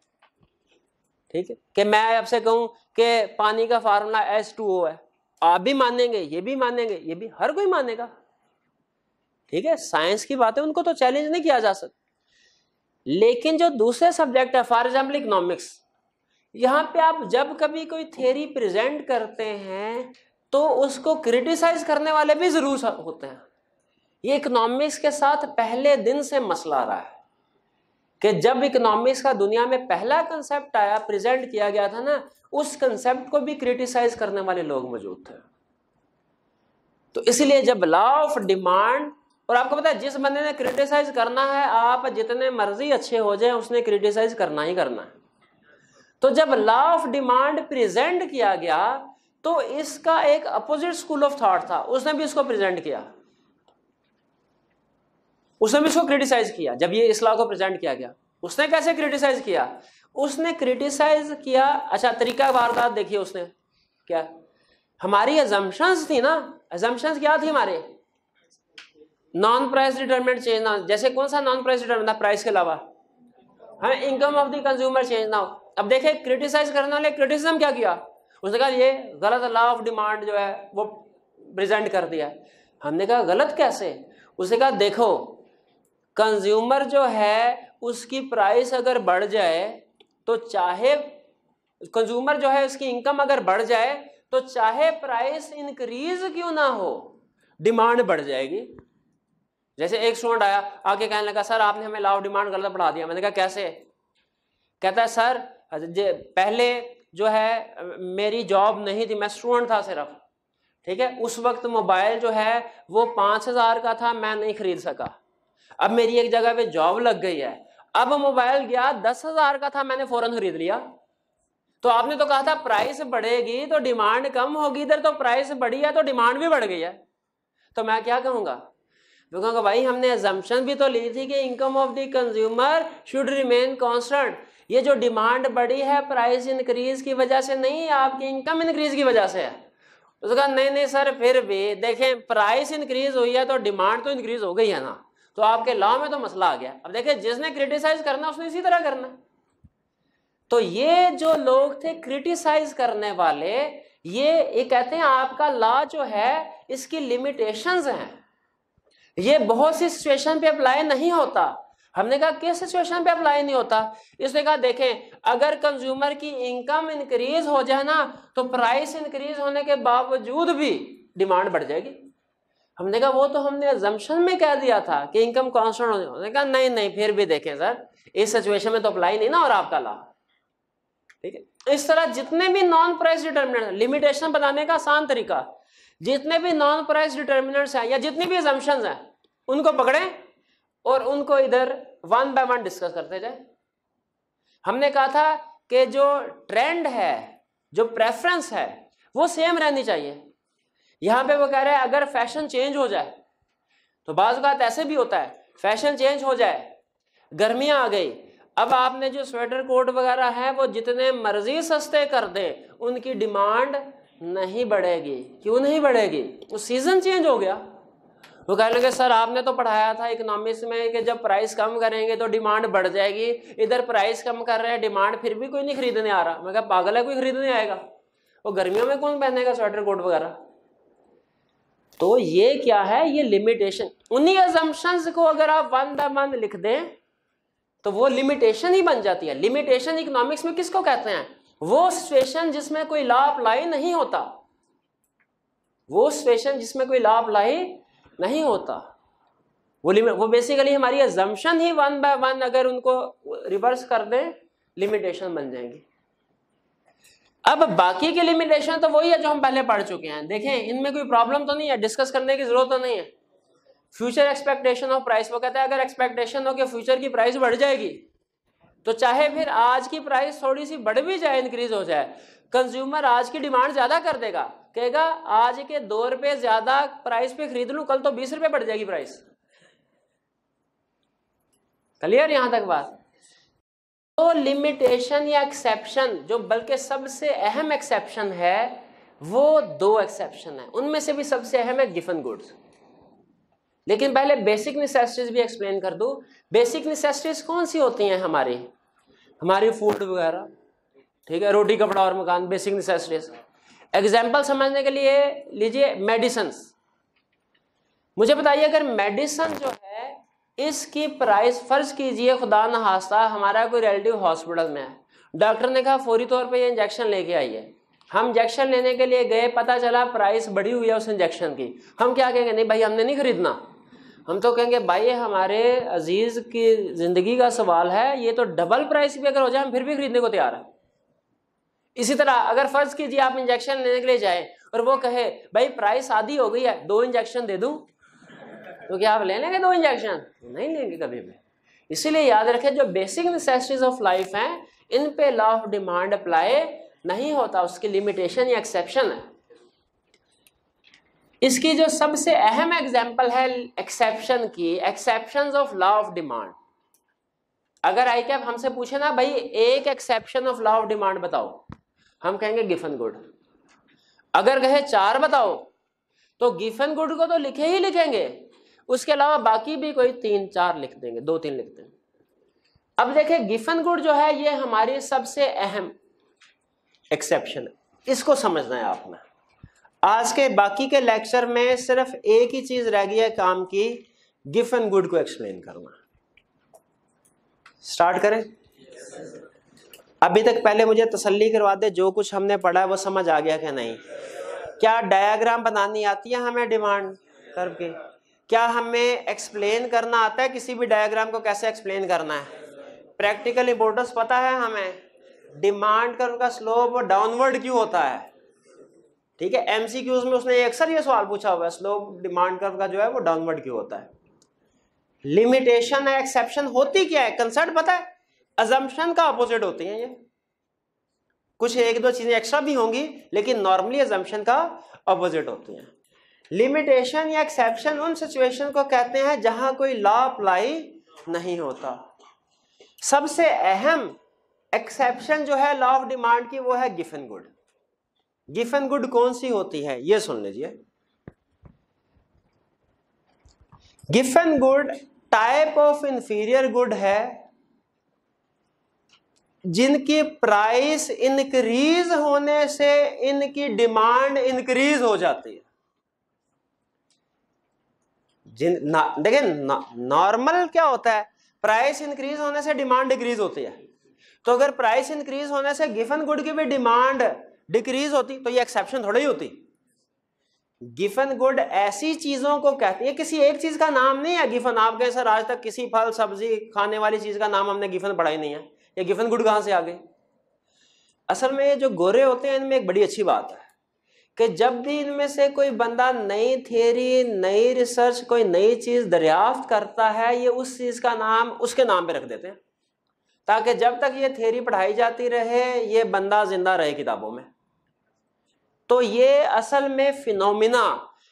ठीक है कि मैं आपसे कहूं कि पानी का फार्मूला एस टू ओ है आप भी मानेंगे ये भी मानेंगे ये भी हर कोई मानेगा ठीक है साइंस की बात है उनको तो चैलेंज नहीं किया जा सकता लेकिन जो दूसरे सब्जेक्ट है फॉर एग्जाम्पल इकोनॉमिक्स यहां पे आप जब कभी कोई थ्योरी प्रेजेंट करते हैं तो उसको क्रिटिसाइज करने वाले भी जरूर होते हैं ये इकोनॉमिक्स के साथ पहले दिन से मसला रहा है कि जब इकोनॉमिक्स का दुनिया में पहला कंसेप्ट आया प्रेजेंट किया गया था ना उस कंसेप्ट को भी क्रिटिसाइज करने वाले लोग मौजूद थे तो इसलिए जब लॉ ऑफ डिमांड और आपको पता है जिस बंदे ने क्रिटिसाइज करना है आप जितने मर्जी अच्छे हो जाए उसने क्रिटिसाइज करना ही करना है तो जब लॉ ऑफ डिमांड प्रेजेंट किया गया तो इसका एक अपोजिट स्कूल ऑफ थॉट था उसने भी इसको प्रेजेंट किया उसने भी इसको क्रिटिसाइज किया जब ये इस लॉ को प्रेजेंट किया गया उसने कैसे क्रिटिसाइज किया उसने क्रिटिसाइज किया अच्छा तरीका वारदात देखिए उसने क्या हमारी एजम्पन्स थी ना एजम्पन्स क्या थी हमारे नॉन प्राइस डिटर्मेंट चेंज ना जैसे कौन सा नॉन प्राइस डिटर्मेंट था प्राइस के अलावा हमें income of the consumer change ना हो अब देखे क्रिटिसाइज करने वाले क्रिटिसिज्म क्या किया उसने कहा ये गलत लॉ ऑफ डिमांड जो है वो प्रेजेंट कर दिया हमने कहा गलत कैसे उसने कहा देखो कंज्यूमर जो है उसकी प्राइस अगर बढ़ जाए तो चाहे कंज्यूमर जो है उसकी इनकम अगर बढ़ जाए तो चाहे प्राइस इंक्रीज क्यों ना हो डिमांड बढ़ जाएगी जैसे एक स्टूडेंट आया आके कहने लगा सर आपने हमें लाओ डिमांड गलत बढ़ा दिया मैंने कहा कैसे कहता है सर पहले जो है मेरी जॉब नहीं थी मैं स्टूडेंट था सिर्फ ठीक है उस वक्त मोबाइल जो है वो पाँच हज़ार का था मैं नहीं खरीद सका अब मेरी एक जगह पे जॉब लग गई है अब मोबाइल गया दस हजार का था मैंने फौरन खरीद लिया तो आपने तो कहा था प्राइस बढ़ेगी तो डिमांड कम होगी इधर तो प्राइस बढ़ी है तो डिमांड भी बढ़ गई है तो मैं क्या कहूंगा मैं भाई हमने एजम्पन भी तो ली थी कि income of the consumer should remain constant ये जो डिमांड बढ़ी है प्राइस इंक्रीज की वजह से नहीं आपकी इनकम इंक्रीज की वजह से है उसका नहीं नहीं सर फिर भी देखें प्राइस इंक्रीज हुई है तो डिमांड तो इंक्रीज हो गई है ना तो आपके लॉ में तो मसला आ गया अब देखिए जिसने क्रिटिसाइज करना उसने इसी तरह करना तो ये जो लोग थे क्रिटिसाइज करने वाले ये ये कहते हैं आपका लॉ जो है इसकी लिमिटेशंस हैं ये बहुत सी सिचुएशन पे अप्लाई नहीं होता हमने कहा किस सिचुएशन पे अप्लाई नहीं होता इसने कहा देखें अगर कंज्यूमर की इनकम इंक्रीज हो जाए ना तो प्राइस इंक्रीज होने के बावजूद भी डिमांड बढ़ जाएगी हमने कहा वो तो हमने जम्पन में कह दिया था कि इनकम कॉन्स्टेंट होने कहा नहीं नहीं फिर भी देखें सर इस सिचुएशन में तो अप्लाई नहीं ना और आपका ला ठीक है इस तरह जितने भी नॉन प्राइस डिटर्मिनेंट लिमिटेशन बनाने का आसान तरीका जितने भी नॉन प्राइस डिटर्मिनेंट्स हैं या जितने भी एजम्पन्स हैं उनको पकड़ें और उनको इधर वन बाय वन डिस्कस करते जाए हमने कहा था कि जो ट्रेंड है जो प्रेफरेंस है वो सेम रहनी चाहिए यहाँ पे वो कह रहे हैं अगर फैशन चेंज हो जाए तो बाज ऐसे भी होता है फैशन चेंज हो जाए गर्मियाँ आ गई अब आपने जो स्वेटर कोट वगैरह है वो जितने मर्जी सस्ते कर दें उनकी डिमांड नहीं बढ़ेगी क्यों नहीं बढ़ेगी वो सीज़न चेंज हो गया वो कह लगे सर आपने तो पढ़ाया था इकोनॉमिक्स में कि जब प्राइस कम करेंगे तो डिमांड बढ़ जाएगी इधर प्राइस कम कर रहे हैं डिमांड फिर भी कोई नहीं खरीदने आ रहा मैं कहा पागल है कोई खरीदने आएगा वो गर्मियों में कौन पहनेगा स्वेटर कोट वगैरह तो ये क्या है ये लिमिटेशन उन्हीं एजम्पन्स को अगर आप वन बाय वन लिख दें तो वो लिमिटेशन ही बन जाती है लिमिटेशन इकोनॉमिक्स में किसको कहते हैं वो सिचुएशन जिसमें कोई लाभ लाई नहीं होता वो सिचुएशन जिसमें कोई लाभ लाई नहीं होता वो वो बेसिकली हमारी एजम्पन ही वन बाय वन अगर उनको रिवर्स कर दें लिमिटेशन बन जाएंगी अब बाकी के लिमिटेशन तो वही है जो हम पहले पढ़ चुके हैं देखें इनमें कोई प्रॉब्लम तो नहीं है डिस्कस करने की जरूरत तो नहीं है फ्यूचर एक्सपेक्टेशन ऑफ प्राइस वो कहता है अगर एक्सपेक्टेशन हो कि फ्यूचर की प्राइस बढ़ जाएगी तो चाहे फिर आज की प्राइस थोड़ी सी बढ़ भी जाए इंक्रीज हो जाए कंज्यूमर आज की डिमांड ज्यादा कर देगा कहेगा आज के दो रुपये ज्यादा प्राइस पे खरीद लू कल तो बीस रुपये बढ़ जाएगी प्राइस क्लियर यहां तक बात तो लिमिटेशन या एक्सेप्शन जो बल्कि सबसे अहम एक्सेप्शन है वो दो एक्सेप्शन है उनमें से भी सबसे अहम है गिफन गुड्स लेकिन पहले बेसिक नेसेसिटीज भी एक्सप्लेन कर दू बेसिक नेसेसिटीज कौन सी होती हैं हमारी हमारी फूड वगैरह ठीक है रोटी कपड़ा और मकान बेसिक नेसेसिटीज एग्जाम्पल समझने के लिए लीजिए मेडिसन मुझे बताइए अगर मेडिसन जो है इसकी प्राइस फर्ज कीजिए खुदा न हमारा कोई रिलेटिव हॉस्पिटल में है डॉक्टर ने कहा फौरी तौर पे ये इंजेक्शन लेके आइए हम इंजेक्शन लेने के लिए गए पता चला प्राइस बढ़ी हुई है उस इंजेक्शन की हम क्या कहेंगे नहीं भाई हमने नहीं खरीदना हम तो कहेंगे भाई हमारे अजीज़ की ज़िंदगी का सवाल है ये तो डबल प्राइस भी अगर हो जाए हम फिर भी खरीदने को तैयार है इसी तरह अगर फ़र्ज़ कीजिए आप इंजेक्शन लेने के लिए जाए और वो कहे भाई प्राइस आधी हो गई है दो इंजेक्शन दे दूँ तो क्या आप ले लेंगे दो इंजेक्शन नहीं लेंगे कभी भी इसीलिए याद रखें जो बेसिक नेसेसिटीज ऑफ लाइफ हैं इन पे लॉ ऑफ डिमांड अप्लाई नहीं होता उसकी लिमिटेशन या एक्सेप्शन है इसकी जो सबसे अहम एग्जाम्पल है एक्सेप्शन की exception of law of demand अगर आई कैप हमसे पूछे ना भाई एक exception of law of demand बताओ हम कहेंगे गिफन गुड अगर कहे चार बताओ तो गिफन गुड को तो लिखे ही लिखेंगे उसके अलावा बाकी भी कोई तीन चार लिख देंगे दो तीन लिख देंगे अब देखें गिफन गुड जो है ये हमारी सबसे अहम एक्सेप्शन है इसको समझना है आपने आज के बाकी के लेक्चर में सिर्फ एक ही चीज रह गई है काम की गिफन गुड को एक्सप्लेन करना स्टार्ट करें अभी तक पहले मुझे तसल्ली करवा दे जो कुछ हमने पढ़ा है वो समझ आ गया कि नहीं क्या डायग्राम बनानी आती है हमें डिमांड कर्व की क्या हमें एक्सप्लेन करना आता है किसी भी डायग्राम को कैसे एक्सप्लेन करना है प्रैक्टिकल इंपोर्टेंस पता है हमें डिमांड का उनका स्लोप डाउनवर्ड क्यों होता है ठीक है एमसीक्यूज में उसने अक्सर ये सवाल पूछा हुआ है स्लोप डिमांड कर का जो है वो डाउनवर्ड क्यों होता है लिमिटेशन है एक्सेप्शन होती क्या है कंसर्ट पता है अजम्पन का अपोजिट होती है ये कुछ एक दो चीजें एक्स्ट्रा भी होंगी लेकिन नॉर्मली एजम्पन का अपोजिट होती हैं लिमिटेशन या एक्सेप्शन उन सिचुएशन को कहते हैं जहां कोई लॉ अप्लाई नहीं होता सबसे अहम एक्सेप्शन जो है लॉ ऑफ डिमांड की वो है गिफन गुड गिफन गुड कौन सी होती है ये सुन लीजिए Giffen good type of inferior good है जिनकी प्राइस इंक्रीज होने से इनकी डिमांड इंक्रीज हो जाती है जिन ना देखिए नॉर्मल क्या होता है प्राइस इंक्रीज होने से डिमांड डिक्रीज होती है तो अगर प्राइस इंक्रीज होने से गिफन गुड की भी डिमांड डिक्रीज होती तो ये एक्सेप्शन थोड़ी ही होती गिफन गुड ऐसी चीजों को कहते हैं किसी एक चीज का नाम नहीं है गिफन आप कहें सर आज तक किसी फल सब्जी खाने वाली चीज का नाम हमने गिफन पढ़ाई नहीं है ये गिफन गुड कहां से आ गई असल में जो गोरे होते हैं इनमें एक बड़ी अच्छी बात है कि जब भी इनमें से कोई बंदा नई थियरी नई रिसर्च कोई नई चीज़ दरियाफ्त करता है ये उस चीज़ का नाम उसके नाम पे रख देते हैं ताकि जब तक ये थियरी पढ़ाई जाती रहे ये बंदा जिंदा रहे किताबों में तो ये असल में फिनोमिना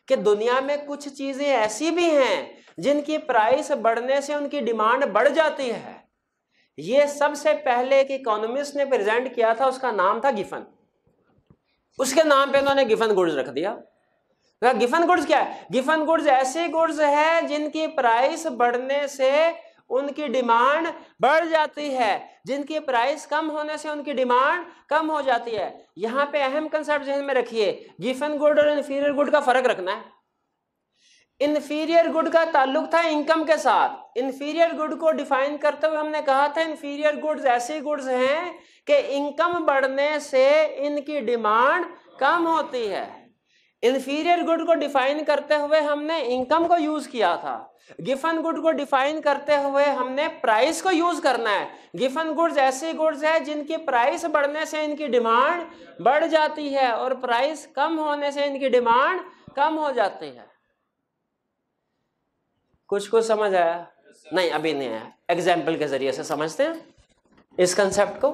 कि दुनिया में कुछ चीज़ें ऐसी भी हैं जिनकी प्राइस बढ़ने से उनकी डिमांड बढ़ जाती है ये सबसे पहले एक इकोनॉमिस्ट ने प्रेजेंट किया था उसका नाम था गिफन उसके नाम पे उन्होंने गिफन गुड्स रख दिया तो गिफन गुड्स क्या है गिफन गुड्स ऐसे गुड्स है जिनकी प्राइस बढ़ने से उनकी डिमांड बढ़ जाती है जिनकी प्राइस कम होने से उनकी डिमांड कम हो जाती है यहां पे अहम कंसेप्ट जहन में रखिए गिफन गुड और इन्फीरियर गुड का फर्क रखना है इन्फीरियर गुड का ताल्लुक था इनकम के साथ इन्फीरियर गुड को डिफाइन करते हुए हमने कहा था इन्फीरियर गुड्स ऐसे गुड्स हैं कि इनकम बढ़ने से इनकी डिमांड कम होती है इन्फीरियर गुड को डिफाइन करते हुए हमने इनकम को यूज किया था गिफन गुड को डिफाइन करते हुए हमने प्राइस को यूज करना है गिफन गुड्स ऐसे गुड्स है जिनकी प्राइस बढ़ने से इनकी डिमांड बढ़ जाती है और प्राइस कम होने से इनकी डिमांड कम हो जाती है कुछ कुछ समझ आया नहीं अभी नहीं आया एग्जाम्पल के जरिए से समझते हैं इस कंसेप्ट को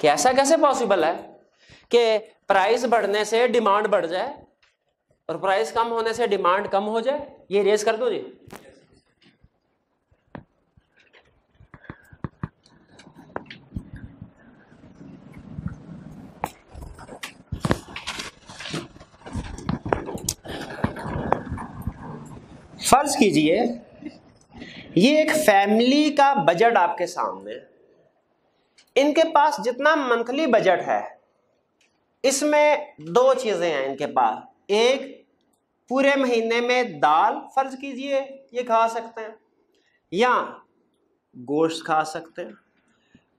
कि ऐसा कैसे पॉसिबल है कि प्राइस बढ़ने से डिमांड बढ़ जाए और प्राइस कम होने से डिमांड कम हो जाए ये रेस कर दो जी फर्ज कीजिए ये एक फैमिली का बजट आपके सामने इनके पास जितना मंथली बजट है इसमें दो चीज़ें हैं इनके पास एक पूरे महीने में दाल फर्ज कीजिए ये खा सकते हैं या गोश्त खा सकते हैं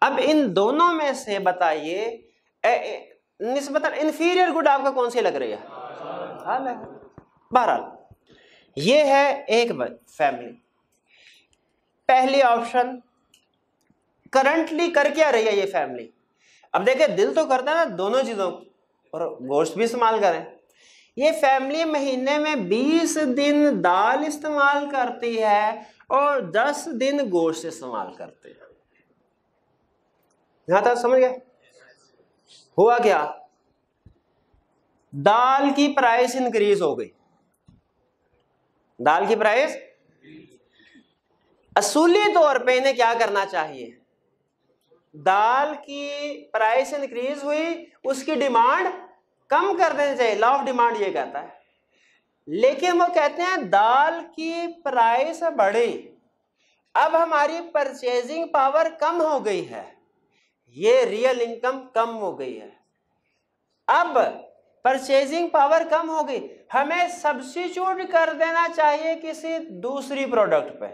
अब इन दोनों में से बताइए नस्बता इन्फीरियर गुड आपको कौन सी लग रही है बहरहाल ये है एक फैमिली पहली ऑप्शन करंटली कर क्या रही है ये फैमिली अब देखिए दिल तो करता है ना दोनों चीज़ों और गोश्त भी इस्तेमाल करें ये फैमिली महीने में 20 दिन दाल इस्तेमाल करती है और 10 दिन गोश्त इस्तेमाल करती है यहां तक समझ गए हुआ क्या दाल की प्राइस इंक्रीज हो गई दाल की प्राइस असूली तौर पे इन्हें क्या करना चाहिए दाल की प्राइस इंक्रीज हुई उसकी डिमांड कम कर देनी चाहिए लॉ ऑफ डिमांड ये कहता है लेकिन वो कहते हैं दाल की प्राइस बढ़ी अब हमारी परचेजिंग पावर कम हो गई है ये रियल इनकम कम हो गई है अब परचेजिंग पावर कम होगी हमें सब्सिट्यूट कर देना चाहिए किसी दूसरी प्रोडक्ट पे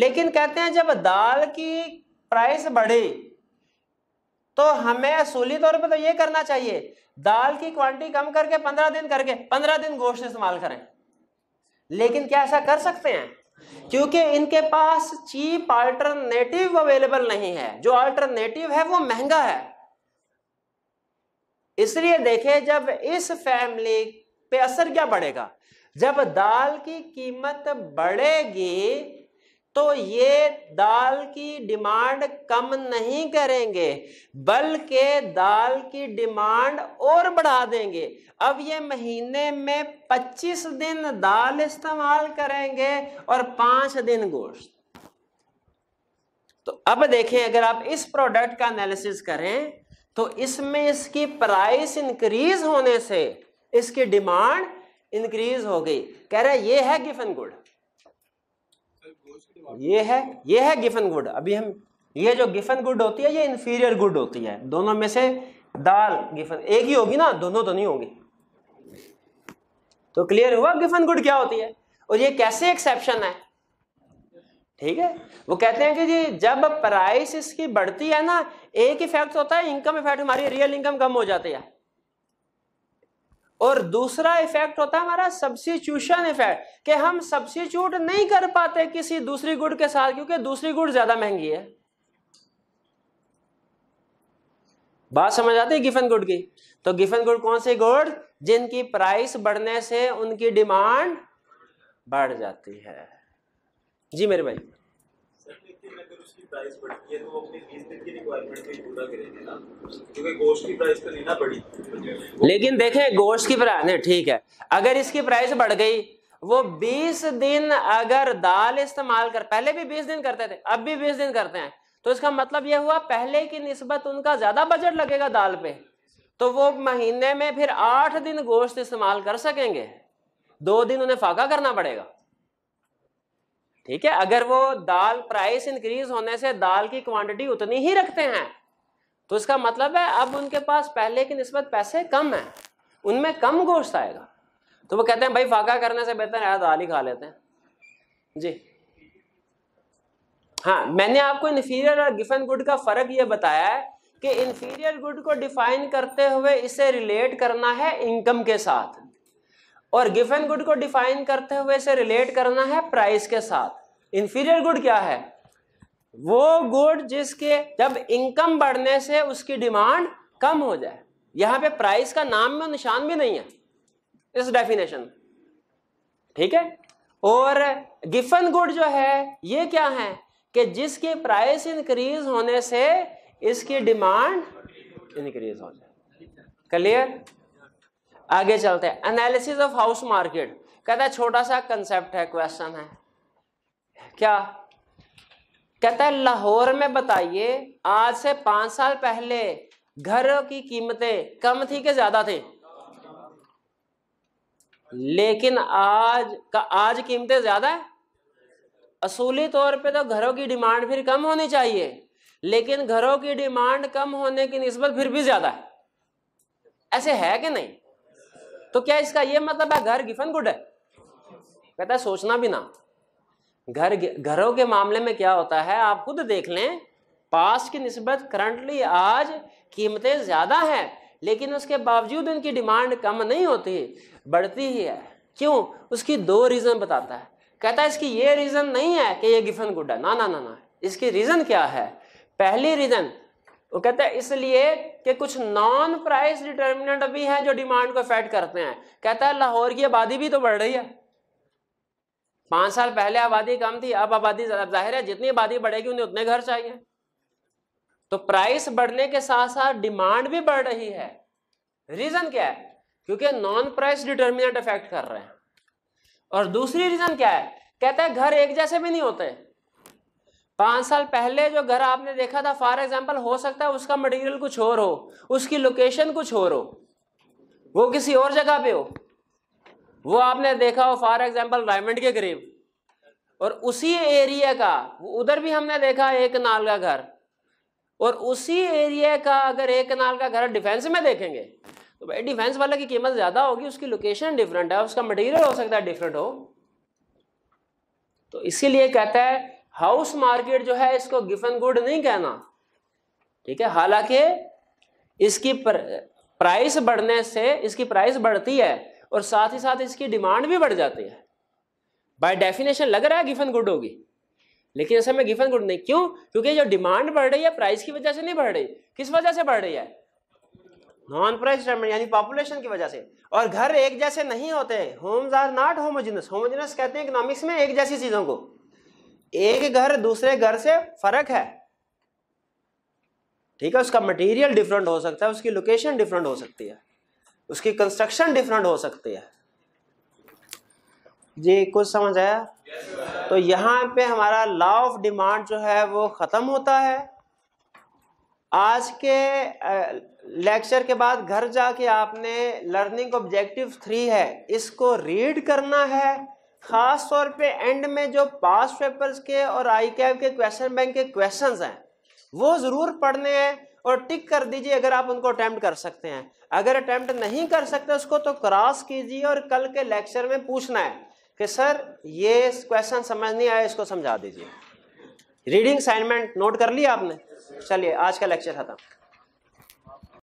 लेकिन कहते हैं जब दाल की प्राइस बढ़ी तो हमें असूली तौर पे तो ये करना चाहिए दाल की क्वांटिटी कम करके पंद्रह दिन करके पंद्रह दिन गोश्त इस्तेमाल करें लेकिन क्या ऐसा कर सकते हैं क्योंकि इनके पास चीप अल्टरनेटिव अवेलेबल नहीं है जो अल्टरनेटिव है वो महंगा है इसलिए देखे जब इस फैमिली पे असर क्या पड़ेगा जब दाल की कीमत बढ़ेगी तो ये दाल की डिमांड कम नहीं करेंगे बल्कि दाल की डिमांड और बढ़ा देंगे अब ये महीने में 25 दिन दाल इस्तेमाल करेंगे और पांच दिन गोश्त तो अब देखें अगर आप इस प्रोडक्ट का एनालिसिस करें तो इसमें इसकी प्राइस इंक्रीज होने से इसकी डिमांड इंक्रीज हो गई कह रहा है ये है गिफन गुड ये है ये है गिफन गुड अभी हम ये जो गिफन गुड होती है ये इंफीरियर गुड होती है दोनों में से दाल गिफन एक ही होगी ना दोनों तो नहीं होगी तो क्लियर हुआ गिफन गुड क्या होती है और ये कैसे एक्सेप्शन है ठीक है वो कहते हैं कि जी जब प्राइस इसकी बढ़ती है ना एक इफेक्ट होता है इनकम इफेक्ट हमारी रियल इनकम कम हो जाती है और दूसरा इफेक्ट होता है हमारा सब्सिट्यूशन इफेक्ट कि हम सब्सिट्यूट नहीं कर पाते किसी दूसरी गुड के साथ क्योंकि दूसरी गुड ज्यादा महंगी है बात समझ आती है गिफन गुड की तो गिफन गुड कौन से गुड जिनकी प्राइस बढ़ने से उनकी डिमांड बढ़ जाती है जी मेरे भाई प्राइस बढ़ती है तो वो अपनी बीस दिन की रिक्वायरमेंट भी पूरा करेंगे ना क्योंकि गोश्त की प्राइस तो नहीं ना बढ़ी लेकिन देखें गोश्त की प्राइस नहीं ठीक है अगर इसकी प्राइस बढ़ गई वो 20 दिन अगर दाल इस्तेमाल कर पहले भी 20 दिन करते थे अब भी 20 दिन करते हैं तो इसका मतलब यह हुआ पहले की निस्बत उनका ज्यादा बजट लगेगा दाल पे तो वो महीने में फिर आठ दिन गोश्त इस्तेमाल कर सकेंगे दो दिन उन्हें फाका करना पड़ेगा ठीक है अगर वो दाल प्राइस इंक्रीज होने से दाल की क्वांटिटी उतनी ही रखते हैं तो इसका मतलब है अब उनके पास पहले की नस्बत पैसे कम है उनमें कम गोश्त आएगा तो वो कहते हैं भाई फाका करने से बेहतर है दाल ही खा लेते हैं जी हाँ मैंने आपको इन्फीरियर और गिफन गुड का फर्क ये बताया है कि इन्फीरियर गुड को डिफाइन करते हुए इसे रिलेट करना है इनकम के साथ और गिफन गुड को डिफाइन करते हुए इसे रिलेट करना है प्राइस के साथ इंफीरियर गुड क्या है वो गुड जिसके जब इनकम बढ़ने से उसकी डिमांड कम हो जाए यहां पे प्राइस का नाम में निशान भी नहीं है इस डेफिनेशन ठीक है और गिफन गुड जो है ये क्या है कि जिसकी प्राइस इंक्रीज होने से इसकी डिमांड इंक्रीज हो जाए क्लियर आगे चलते हैं एनालिसिस ऑफ हाउस मार्केट कहता है छोटा सा कंसेप्ट है क्वेश्चन है क्या कहता है लाहौर में बताइए आज से पांच साल पहले घरों की कीमतें कम थी कि ज्यादा थी लेकिन आज का आज कीमतें ज्यादा है असूली तौर पे तो घरों की डिमांड फिर कम होनी चाहिए लेकिन घरों की डिमांड कम होने की नस्बत फिर भी ज्यादा है ऐसे है कि नहीं तो क्या इसका यह मतलब है घर गिफन गुड है कहता है सोचना भी ना घर घरों के मामले में क्या होता है आप खुद देख लें पास की नस्बत करंटली आज कीमतें ज़्यादा है लेकिन उसके बावजूद उनकी डिमांड कम नहीं होती बढ़ती ही है क्यों उसकी दो रीज़न बताता है कहता है इसकी ये रीज़न नहीं है कि ये गिफन गुड है ना ना ना ना इसकी रीज़न क्या है पहली रीज़न वो कहते हैं इसलिए कि कुछ नॉन प्राइस डिटर्मिनेंट भी हैं जो डिमांड को इफेक्ट करते हैं कहता है लाहौर की आबादी भी तो बढ़ रही है पांच साल पहले आबादी कम थी अब आबादी जाहिर है जितनी आबादी बढ़ेगी उन्हें उतने घर चाहिए तो प्राइस बढ़ने के साथ साथ डिमांड भी बढ़ रही है रीजन क्या है क्योंकि नॉन प्राइस डिटर्मिनेंट इफेक्ट कर रहे हैं और दूसरी रीजन क्या है कहता है घर एक जैसे भी नहीं होते पांच साल पहले जो घर आपने देखा था फॉर एग्जाम्पल हो सकता है उसका मटेरियल कुछ और हो उसकी लोकेशन कुछ और हो वो किसी और जगह पे हो वो आपने देखा हो फॉर एग्जाम्पल डायमंड के करीब और उसी एरिया का उधर भी हमने देखा एक नाल का घर और उसी एरिया का अगर एक नाल का घर डिफेंस में देखेंगे तो भाई डिफेंस वाले की कीमत ज्यादा होगी उसकी लोकेशन डिफरेंट है उसका मटेरियल हो सकता है डिफरेंट हो तो इसीलिए कहता है हाउस मार्केट जो है इसको गिफन गुड नहीं कहना ठीक है हालांकि इसकी प्र, प्राइस बढ़ने से इसकी प्राइस बढ़ती है और साथ ही साथ इसकी डिमांड भी बढ़ जाती है बाय डेफिनेशन लग रहा है गिफन गुड होगी लेकिन ऐसे में गिफन गुड नहीं क्यों क्योंकि जो डिमांड बढ़ रही है प्राइस की वजह से नहीं बढ़ रही किस वजह से बढ़ रही है नॉन प्राइस यानी पॉपुलेशन की वजह से और घर एक जैसे नहीं होते homes are not homogeneous homogeneous कहते हैं इकोनॉमिक्स में एक जैसी चीजों को एक घर दूसरे घर से फर्क है ठीक है उसका मटेरियल डिफरेंट हो सकता है उसकी लोकेशन डिफरेंट हो सकती है उसकी कंस्ट्रक्शन डिफरेंट हो सकती है जी कुछ समझ आया तो यहां पे हमारा लॉ ऑफ डिमांड जो है वो ख़त्म होता है आज के लेक्चर के बाद घर जाके आपने लर्निंग ऑब्जेक्टिव थ्री है इसको रीड करना है खास तौर पे एंड में जो पास पेपर्स के और आई कैव के क्वेश्चन बैंक के क्वेश्चंस हैं वो ज़रूर पढ़ने हैं और टिक कर दीजिए अगर आप उनको अटैम्प्ट कर सकते हैं अगर अटैम्प्ट नहीं कर सकते उसको तो क्रॉस कीजिए और कल के लेक्चर में पूछना है कि सर ये क्वेश्चन समझ नहीं आया इसको समझा दीजिए रीडिंग असाइनमेंट नोट कर लिया आपने चलिए आज का लेक्चर खत्म